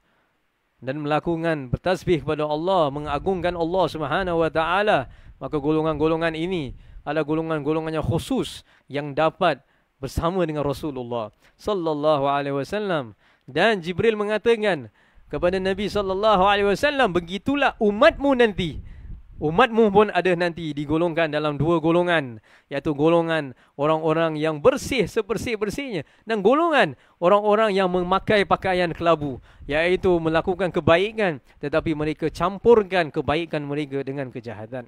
dan melakukan bertasbih kepada Allah, mengagungkan Allah Subhanahu wa taala, maka golongan-golongan ini adalah golongan-golongan yang khusus yang dapat bersama dengan Rasulullah sallallahu alaihi wasallam dan Jibril mengatakan kepada Nabi sallallahu alaihi wasallam begitulah umatmu nanti Umatmu pun ada nanti digolongkan dalam dua golongan iaitu golongan orang-orang yang bersih sebersih-bersihnya dan golongan orang-orang yang memakai pakaian kelabu iaitu melakukan kebaikan tetapi mereka campurkan kebaikan mereka dengan kejahatan.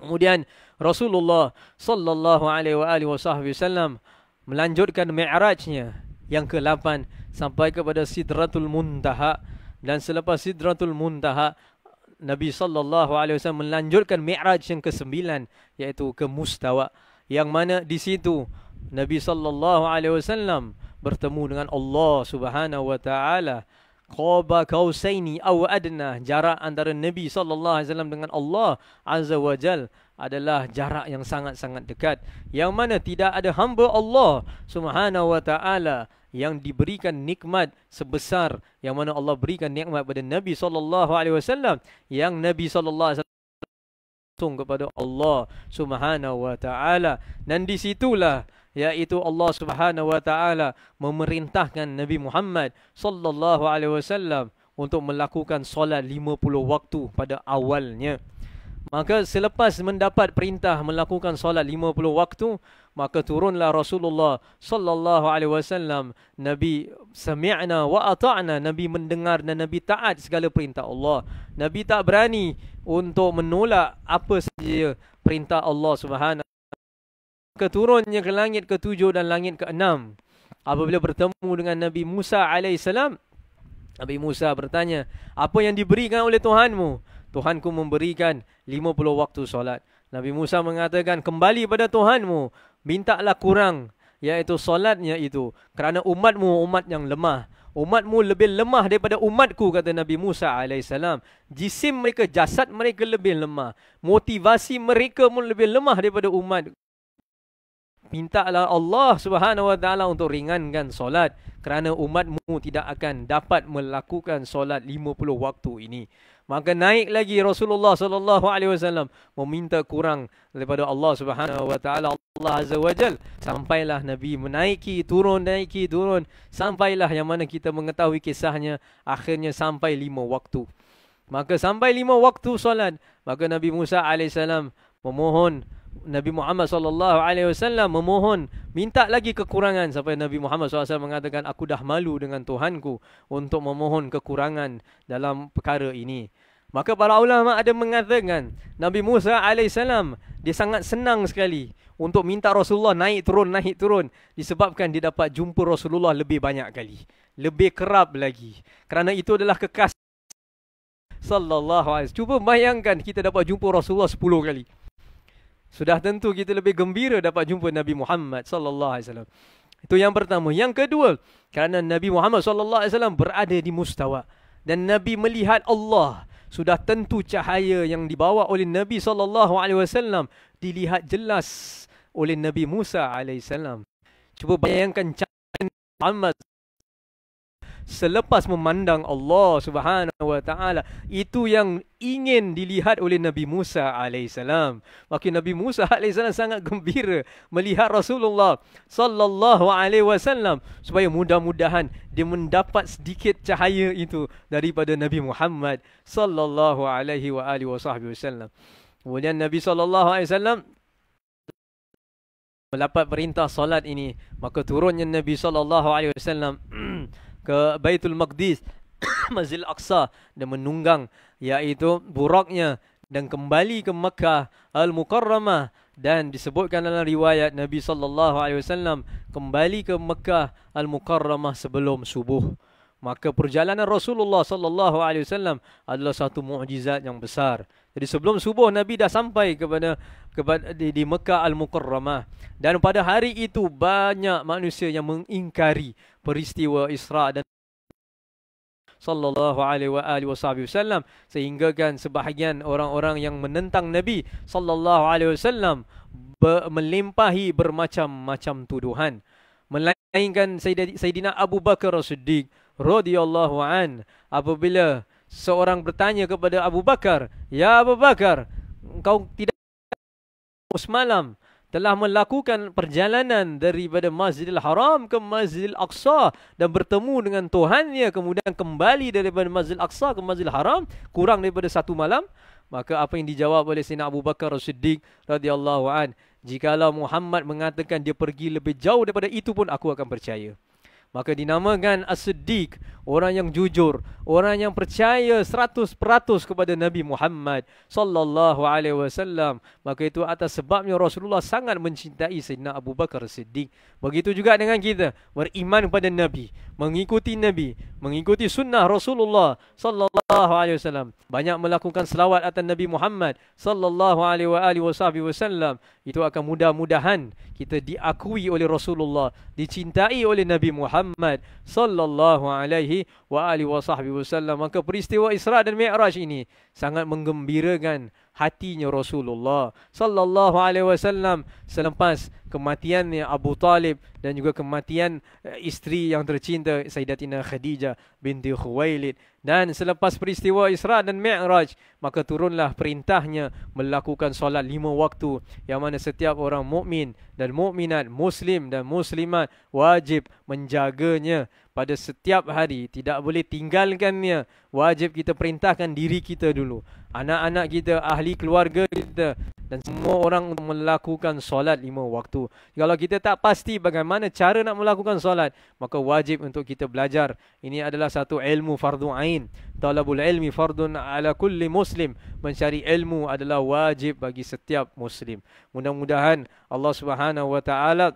Kemudian Rasulullah sallallahu alaihi wasallam melanjutkan mi'rajnya yang ke-8 sampai kepada Sidratul Muntaha dan selepas Sidratul Muntaha Nabi sallallahu alaihi wasallam melanjutkan Mi'raj yang ke-9 iaitu ke Mustawa yang mana di situ Nabi sallallahu alaihi wasallam bertemu dengan Allah Subhanahu wa taala qaba kausaini aw adna jarak antara Nabi sallallahu alaihi wasallam dengan Allah azza wajal adalah jarak yang sangat-sangat dekat yang mana tidak ada hamba Allah Subhanahu wa taala yang diberikan nikmat sebesar yang mana Allah berikan nikmat kepada Nabi sallallahu alaihi wasallam yang Nabi sallallahu alaihi wasallam kepada Allah Subhanahu wa taala dan di situlah yaitu Allah Subhanahu wa taala memerintahkan Nabi Muhammad sallallahu alaihi wasallam untuk melakukan solat 50 waktu pada awalnya maka selepas mendapat perintah melakukan solat 50 waktu maka turunlah Rasulullah sallallahu alaihi wasallam nabi sami'na wa ata'na nabi mendengar dan nabi taat segala perintah Allah nabi tak berani untuk menolak apa saja perintah Allah subhanahu maka turunnya ke langit ketujuh dan langit keenam apabila bertemu dengan nabi Musa alaihi salam Nabi Musa bertanya, apa yang diberikan oleh Tuhanmu? Tuhanku memberikan 50 waktu solat. Nabi Musa mengatakan, kembali pada Tuhanmu mintalah kurang iaitu solatnya itu kerana umatmu umat yang lemah umatmu lebih lemah daripada umatku kata Nabi Musa AS jisim mereka jasad mereka lebih lemah motivasi mereka pun lebih lemah daripada umat mintalah Allah Subhanahu untuk ringankan solat kerana umatmu tidak akan dapat melakukan solat 50 waktu ini maka naik lagi Rasulullah saw meminta kurang daripada Allah Subhanahu wa Allah Azza wa Jal Sampailah Nabi menaiki, turun, naiki, turun Sampailah yang mana kita mengetahui kisahnya Akhirnya sampai lima waktu Maka sampai lima waktu solat Maka Nabi Musa AS memohon Nabi Muhammad sallallahu alaihi wasallam memohon minta lagi kekurangan sampai Nabi Muhammad sallallahu alaihi wasallam mengatakan aku dah malu dengan Tuhanku untuk memohon kekurangan dalam perkara ini. Maka para ulama ada mengatakan Nabi Musa alaihi salam dia sangat senang sekali untuk minta Rasulullah naik turun naik turun disebabkan dia dapat jumpa Rasulullah lebih banyak kali lebih kerap lagi kerana itu adalah kekas sallallahu alaihi cuba bayangkan kita dapat jumpa Rasulullah sepuluh kali sudah tentu kita lebih gembira dapat jumpa Nabi Muhammad sallallahu alaihi wasallam itu yang pertama yang kedua kerana Nabi Muhammad sallallahu alaihi wasallam berada di mustawa dan Nabi melihat Allah sudah tentu cahaya yang dibawa oleh Nabi sallallahu alaihi wasallam dilihat jelas oleh Nabi Musa AS. Cuba bayangkan cahaya Muhammad selepas memandang Allah Subhanahu Wa Taala itu yang ingin dilihat oleh Nabi Musa alaihissalam. Maka Nabi Musa alaihissalam sangat gembira melihat Rasulullah sallallahu alaihi wasallam supaya mudah-mudahan dia mendapat sedikit cahaya itu daripada Nabi Muhammad sallallahu alaihi wa alihi wasallam. Kemudian Nabi sallallahu alaihi wasallam mendapat perintah solat ini maka turunnya Nabi sallallahu alaihi wasallam [CLEARS THROAT] ke Baitul Maqdis [CLEARS THROAT] Masjid Al-Aqsa dan menunggang yaitu buruknya dan kembali ke Mekah Al-Mukarramah dan disebutkan dalam riwayat Nabi sallallahu alaihi wasallam kembali ke Mekah Al-Mukarramah sebelum subuh maka perjalanan Rasulullah sallallahu alaihi wasallam adalah satu mukjizat yang besar jadi sebelum subuh Nabi dah sampai kepada kepada di, di Mekah Al-Mukarramah dan pada hari itu banyak manusia yang mengingkari peristiwa Isra dan sallallahu alaihi wa alihi wasallam sehingga kan sebahagian orang-orang yang menentang Nabi sallallahu alaihi wasallam melimpahi bermacam-macam tuduhan melainkan Sayyidina Abu Bakar As-Siddiq radhiyallahu an apabila seorang bertanya kepada Abu Bakar ya Abu Bakar engkau tidak semalam telah melakukan perjalanan daripada Masjidil Haram ke Masjidil Aqsa dan bertemu dengan Tuhannya kemudian kembali daripada Masjidil Aqsa ke Masjidil Haram kurang daripada satu malam maka apa yang dijawab oleh Sayyidina Abu Bakar Siddiq radhiyallahu an jikalau Muhammad mengatakan dia pergi lebih jauh daripada itu pun aku akan percaya maka dinamakan as-siddiq orang yang jujur orang yang percaya 100% kepada Nabi Muhammad sallallahu alaihi wasallam maka itu atas sebabnya Rasulullah sangat mencintai Sayyidina Abu Bakar Siddiq begitu juga dengan kita beriman kepada Nabi mengikuti Nabi, mengikuti sunnah Rasulullah sallallahu alaihi wasallam, banyak melakukan salawat atas Nabi Muhammad sallallahu alaihi wasallam, itu akan mudah-mudahan kita diakui oleh Rasulullah, dicintai oleh Nabi Muhammad sallallahu alaihi wasallam. Maka peristiwa Isra dan Mi'raj ini sangat menggembirakan hatinya Rasulullah sallallahu alaihi wasallam selepas kematiannya Abu Talib dan juga kematian eh, isteri yang tercinta Sayyidatina Khadijah binti Khuwailid dan selepas peristiwa Isra dan Mi'raj, maka turunlah perintahnya melakukan solat lima waktu yang mana setiap orang mukmin dan mukminat Muslim dan Muslimat wajib menjaganya pada setiap hari. Tidak boleh tinggalkannya. Wajib kita perintahkan diri kita dulu. Anak-anak kita, ahli keluarga kita dan semua orang untuk melakukan solat lima waktu. Kalau kita tak pasti bagaimana cara nak melakukan solat, maka wajib untuk kita belajar. Ini adalah satu ilmu ain ain talabul ilmi fardun ala kulli muslim mencari ilmu adalah wajib bagi setiap muslim mudah-mudahan Allah Subhanahu wa taala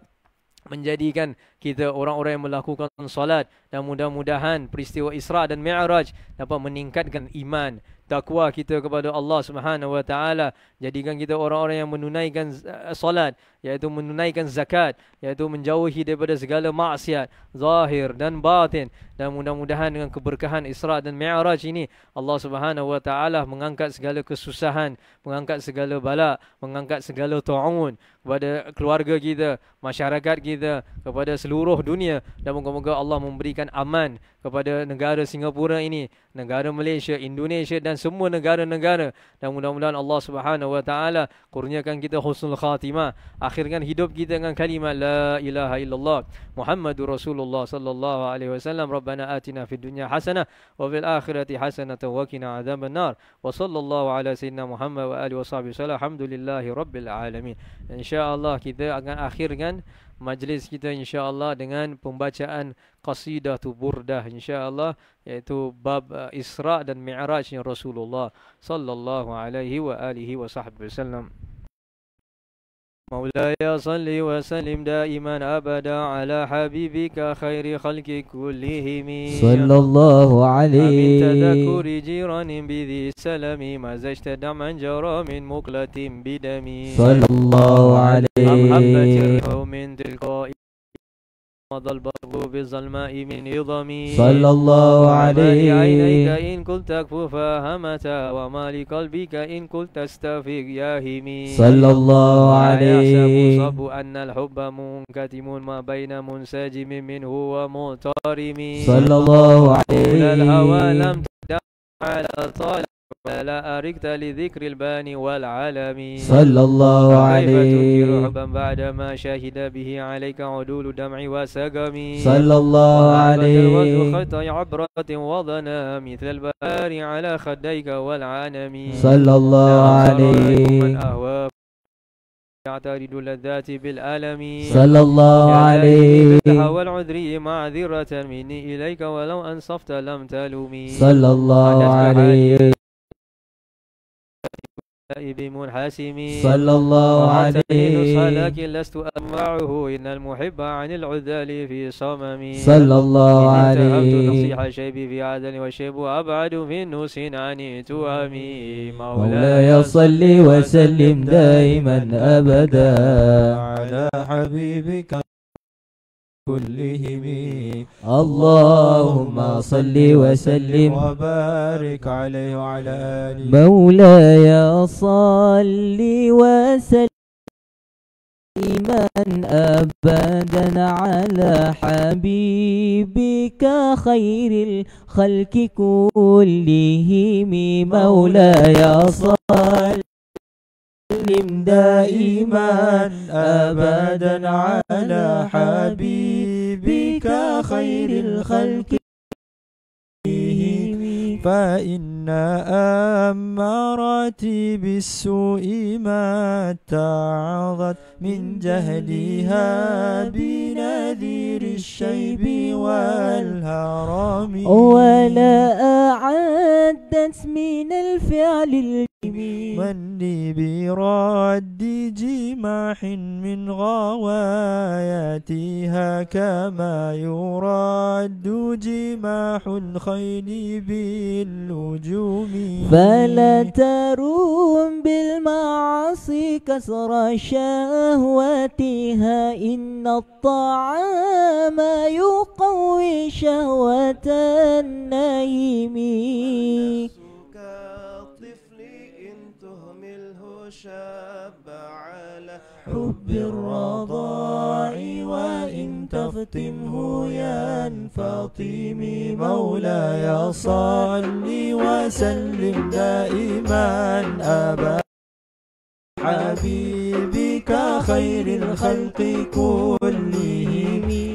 menjadikan kita orang-orang yang melakukan solat dan mudah-mudahan peristiwa Isra dan Mi'raj dapat meningkatkan iman takwa kita kepada Allah Subhanahu wa taala jadikan kita orang-orang yang menunaikan eh, solat yaitu menunaikan zakat, yaitu menjauhi daripada segala maksiat zahir dan batin. Dan mudah-mudahan dengan keberkahan Isra dan Mi'raj ini, Allah Subhanahu wa taala mengangkat segala kesusahan, mengangkat segala bala, mengangkat segala ta'un kepada keluarga kita, masyarakat kita, kepada seluruh dunia dan moga-moga Allah memberikan aman kepada negara Singapura ini, negara Malaysia, Indonesia dan semua negara-negara. Dan mudah-mudahan Allah Subhanahu wa taala kurniakan kita husnul khatimah mengakhirkan hidup kita dengan kalimat la ilaha illallah Muhammadur Rasulullah sallallahu alaihi wasallam Rabbana atina fid dunya hasanah wa fil akhirati hasanah wa qina adhaban nar wa sallallahu ala sayyidina Muhammad wa alihi washabihi wasallam alhamdulillahi rabbil alamin insyaallah kita akan akhirkan majlis kita insyaallah dengan pembacaan qasidah tu burdah insyaallah yaitu bab uh, Isra dan Mi'raj Rasulullah sallallahu alaihi wa alihi wasallam مولاي صل وسلم دائما أبدا على حبيبك خير خلق كلهم صلى الله عليه من تذكر جيران بذي السلام ما زجت دمعا جرى من مقلة بدم صلى الله عليه أم حبة من تلقاء مضى البرق بالظلماء من عظمي صلى الله عليه عينيك إن كنت كفوفا همتا وما لقلبك إن كنت استفق يا همي صلى الله عليه صب أن الحب منكتم ما بين منسجم منه ومضطرم صلى الله عليه الهوى لم تدع على طالب لا أركت لذكر الباني والعالم صلى الله عليه بعد بعدما شهد به عليك عدول دمع وسقم صلى الله عليه خط عبرة وضنا مثل الباري على خديك والعانم صلى الله نعم، عليه يعترض اللذات بالألم صلى الله عليه العذر معذرة مني إليك ولو أنصفت لم تلومي صلى الله عليه طيب صلى الله عليه صلاة لست أمرعه إن المحب عن العذال في صمم صلى الله عليه نصيح شيبي في عدن والشيب أبعد من نوس عن توامي مولاي صلي وسلم دائما أبدا على حبيبك كلهم اللهم صل وسلم وبارك عليه وعلى آله مولاي صل وسلم أبدا على حبيبك خير الخلق كلهم مولاي صل وسلم دائما أبدا على حبيبك خير الخلق فإن أمارتي بالسوء ما تعظت من جهلها بنذير الشيب والهرم ولا أعدت من الفعل من لي برد جماح من غواياتها كما يرد جماح الخيل بالنجوم فلا تروم بالمعاصي كسر شهواتها إن الطعام يقوي شهوة النايم شاب على حب الرضاع وإن تفطمه ينفطمي مولاي صل وسلم دائما أبا حبيبك خير الخلق كلهم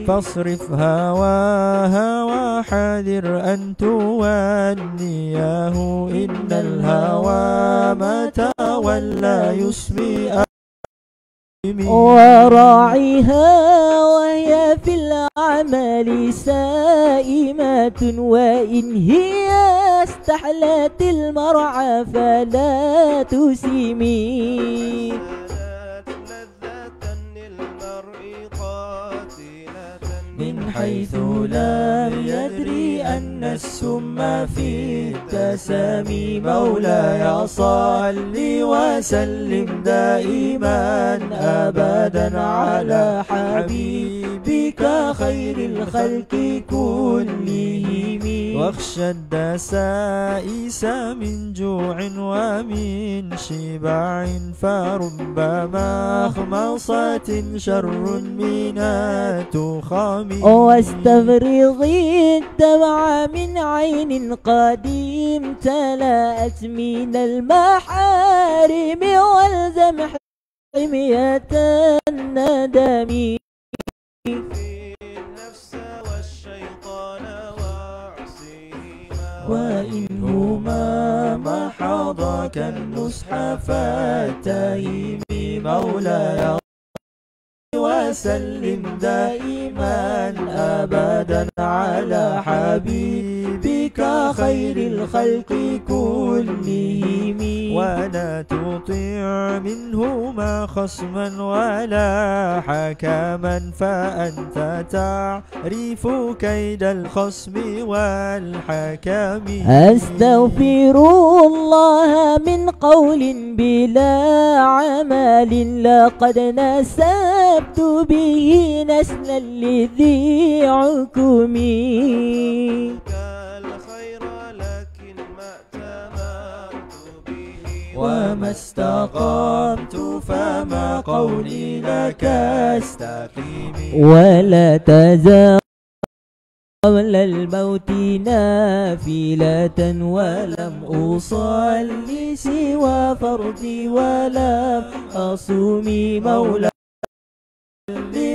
فاصرف هواها هوى حذر أن توانياه إن الهوى متى ولا يسمي وراعيها وهي في العمل سائمة وإن هي استحلت المرعى فلا تسمي حيث لا يدري أن السم في التسامي مولاي صل وسلم دائما أبدا على حبيبك خير الخلق كلهم واخشى الدسائس من جوع ومن شبع فربما مخمصة شر من التخام واستفرغي الدمع من عين قديم تلأت من المحارم والزمح حمية الندم وإنهما ما حضاك النصح فاتهي مولاي وسلم دائما أبدا على حبيبي كخير الخلق كلهم ولا تطيع منهما خصما ولا حكما فأنت تعرف كيد الخصم والحكم أستغفر الله من قول بلا عمل لقد نسبت به نسلا لذي عكمي وما استقمت فما قولي لك استقيمي ولا تزال قبل الموت نافلة ولم أصلي سوى فرضي ولم أصوم مولاي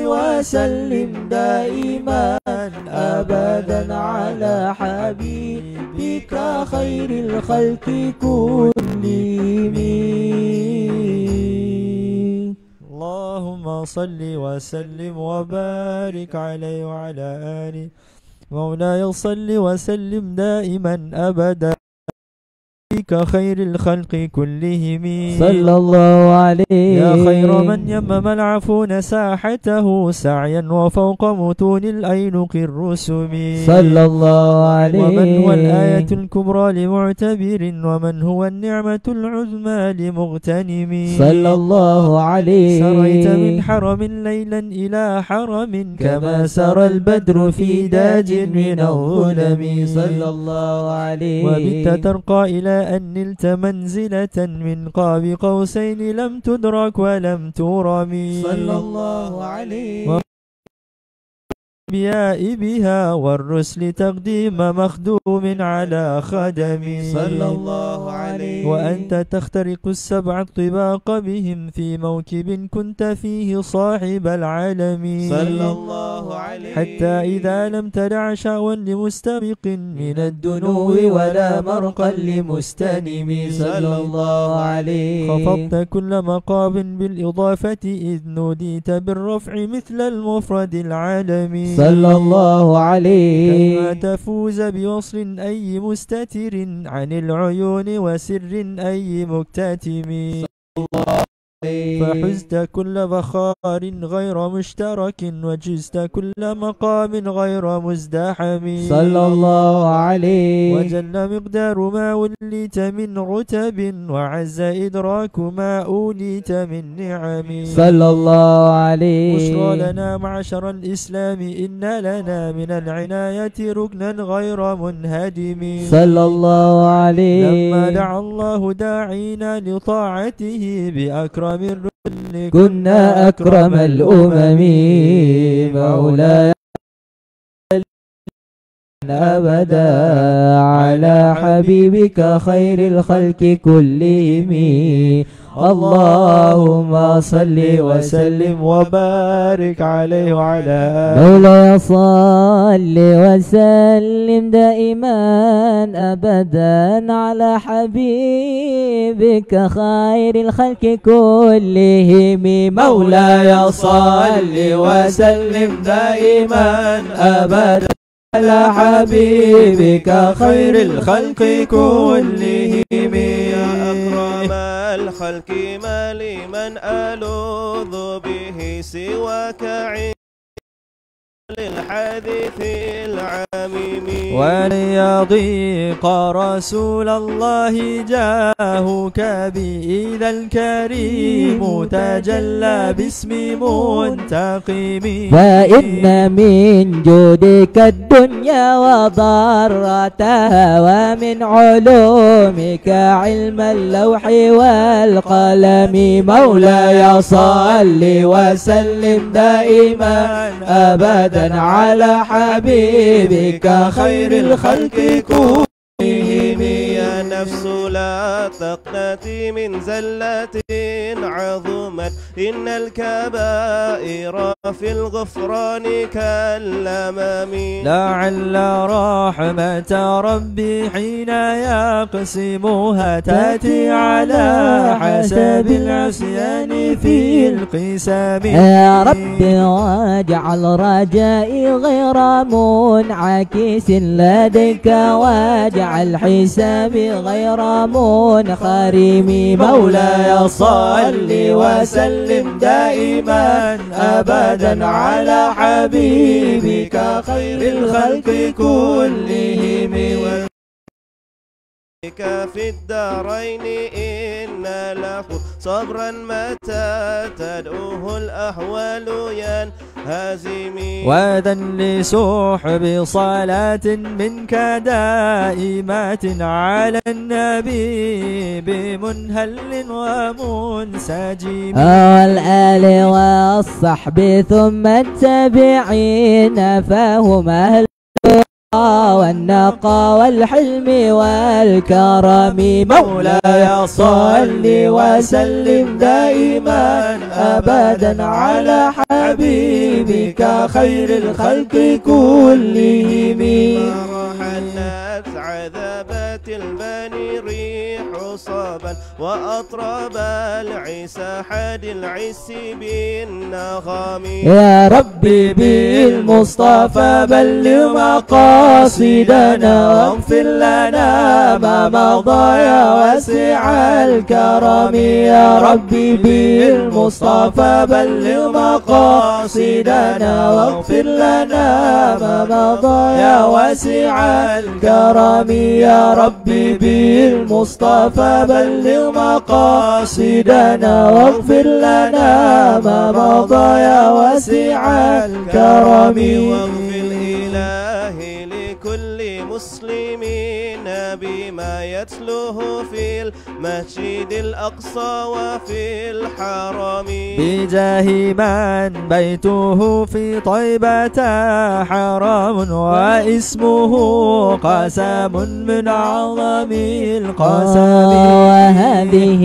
وسلم دائما أبدا على حبيبك خير الخلق كلهم اللهم صل وسلم وبارك عليه وعلى آله مولاي صل وسلم دائما أبدا عليك خير الخلق كلهم صلى الله عليه يا خير من يمم العفو نساحته سعيا وفوق متون الأينق الرسم صلى الله عليه ومن هو الآية الكبرى لمعتبر ومن هو النعمة العظمى لمغتنم صلى الله عليه سريت من حرم ليلا إلى حرم كما سرى البدر في داج من الظلم صلى الله عليه وبت ترقى إلى أن نلت منزلة من قاب قوسين لم تدرك ولم ترمي صلى الله عليه الأنبياء بها والرسل تقديم مخدوم على خدمي صلى الله عليه وأنت تخترق السبع الطباق بهم في موكب كنت فيه صاحب العالم صلى الله عليه حتى إذا لم تدع شأوا لمستبق من الدنو ولا مرقا لمستنم صلى الله عليه خفضت كل مقام بالإضافة إذ نوديت بالرفع مثل المفرد العالمي صلى الله عليه كما تفوز بوصل أي مستتر عن العيون وسر أي مكتتم فحزت كل فخار غير مشترك وجزت كل مقام غير مزدحم صلى الله عليه وجل مقدار ما وليت من رتب وعز إدراك ما أوليت من نعم صلى الله عليه بشرى لنا معشر الإسلام إن لنا من العناية ركنا غير منهدم صلى الله عليه لما دعا الله داعينا لطاعته بأكرم من رسل كنا أكرم الأمم مولاي أبدا على حبيبك خير الخلق كلهم اللهم صل وسلم وبارك عليه وعلى مولاي صل وسلم دائما أبدا على حبيبك خير الخلق كلهم مولاي صل وسلم دائما أبدا على حبيبك خير الخلق كلهم يا أكرم الخلق ما لمن ألوذ به سواك عين للحديث العميم وليضيق رسول الله جاهك إذا الكريم تجلى باسم منتقم فإن من جودك الدنيا وضارتها ومن علومك علم اللوح والقلم مولاي صل وسلم دائما أبدا على حبيبك خير الخلق كون نفس لا تقنتي من زلة عظمت إن الكبائر في الغفران كالأمم لعل رحمة ربي حين يقسمها تأتي على حسب العصيان في القسام يا رب واجعل رجائي غير منعكس لديك واجعل حسابي غير منخرم مولاي صل وسلم دائما أبدا على حبيبك خير الخلق كلهم في الدارين له صبرا متى تدعوه الأحوال ينهزم وذا لسوح صلاة منك دائمات على النبي بمنهل ومنسجم والآل والصحب ثم التابعين فهم أهل والنقى والحلم والكرم مولاي صل وسلم دائما أبدا على حبيبك خير الخلق كلهم وأطرب العيسى حد العس بالنغم يا ربي بالمصطفى بلغ مقاصدنا واغفر لنا ما مضى يا واسع الكرم يا ربي بالمصطفى بلغ مقاصدنا واغفر لنا ما مضى يا واسع الكرم يا ربي بالمصطفى بلغ مقاصدنا واغفر لنا ما مضى يا واسع الكرم مسجد الأقصى وفي الحرم بجاه من بيته في طيبة حرام واسمه قسم من عظم القسم وهذه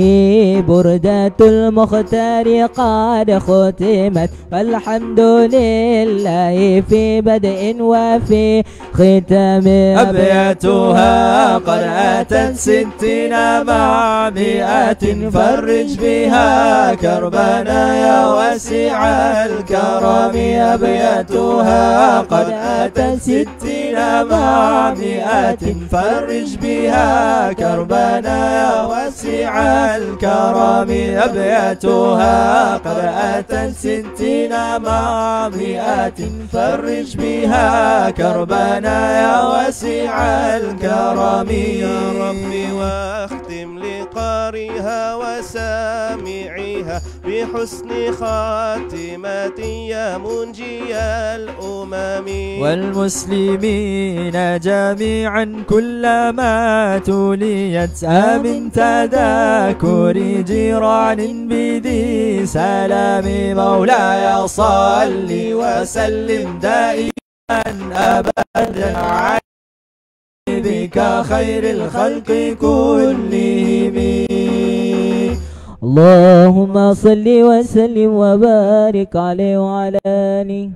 بردة المختار قد ختمت فالحمد لله في بدء وفي الختام أبياتها قد أتت ستين مع مئة فرج بها كربنا يا واسع الكرم أبياتها قد أتت ستين مع مئة فرج بها كربنا يا واسع الكرم أبياتها قد أتت ستين مع مئة فرج بها كربنا يا واسع الكرم يا ربي واختم لقارئها وسامعها بحسن خاتمة يا منجي الأمم والمسلمين جميعا كلما توليت آمن تذاكر جيران بذي سلام مولاي صل وسلم دائما أبدا عني بك خير الخلق كلهم اللهم صل وسلم وبارك عليه وعلى آله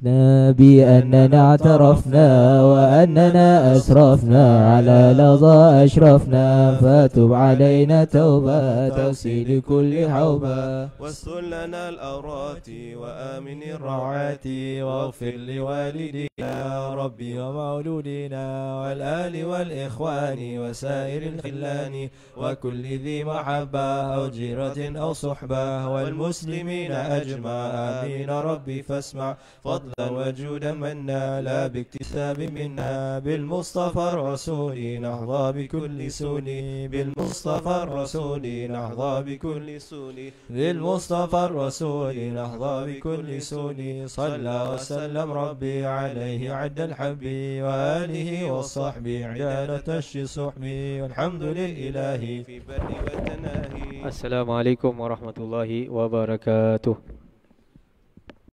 أدركنا بأننا اعترفنا وأننا أسرفنا على لظى أشرفنا فتب علينا توبة تغسل كل حوبة واستر لنا الأورات وآمن الرعات واغفر لوالدينا ربي ومولودنا والآل والإخوان وسائر الخلان وكل ذي محبة أو جيرة أو صحبة والمسلمين أجمع آمين ربي فاسمع فضل فضلا وجودا منا لا باكتساب منا بالمصطفى الرسول نحظى بكل سول بالمصطفى الرسول نحظى بكل سول بالمصطفى الرسول نحظى بكل سول صلى وسلم ربي عليه عد الحب وآله والصحب عدالة الشصحب والحمد لله في بر وتناهي السلام عليكم ورحمة الله وبركاته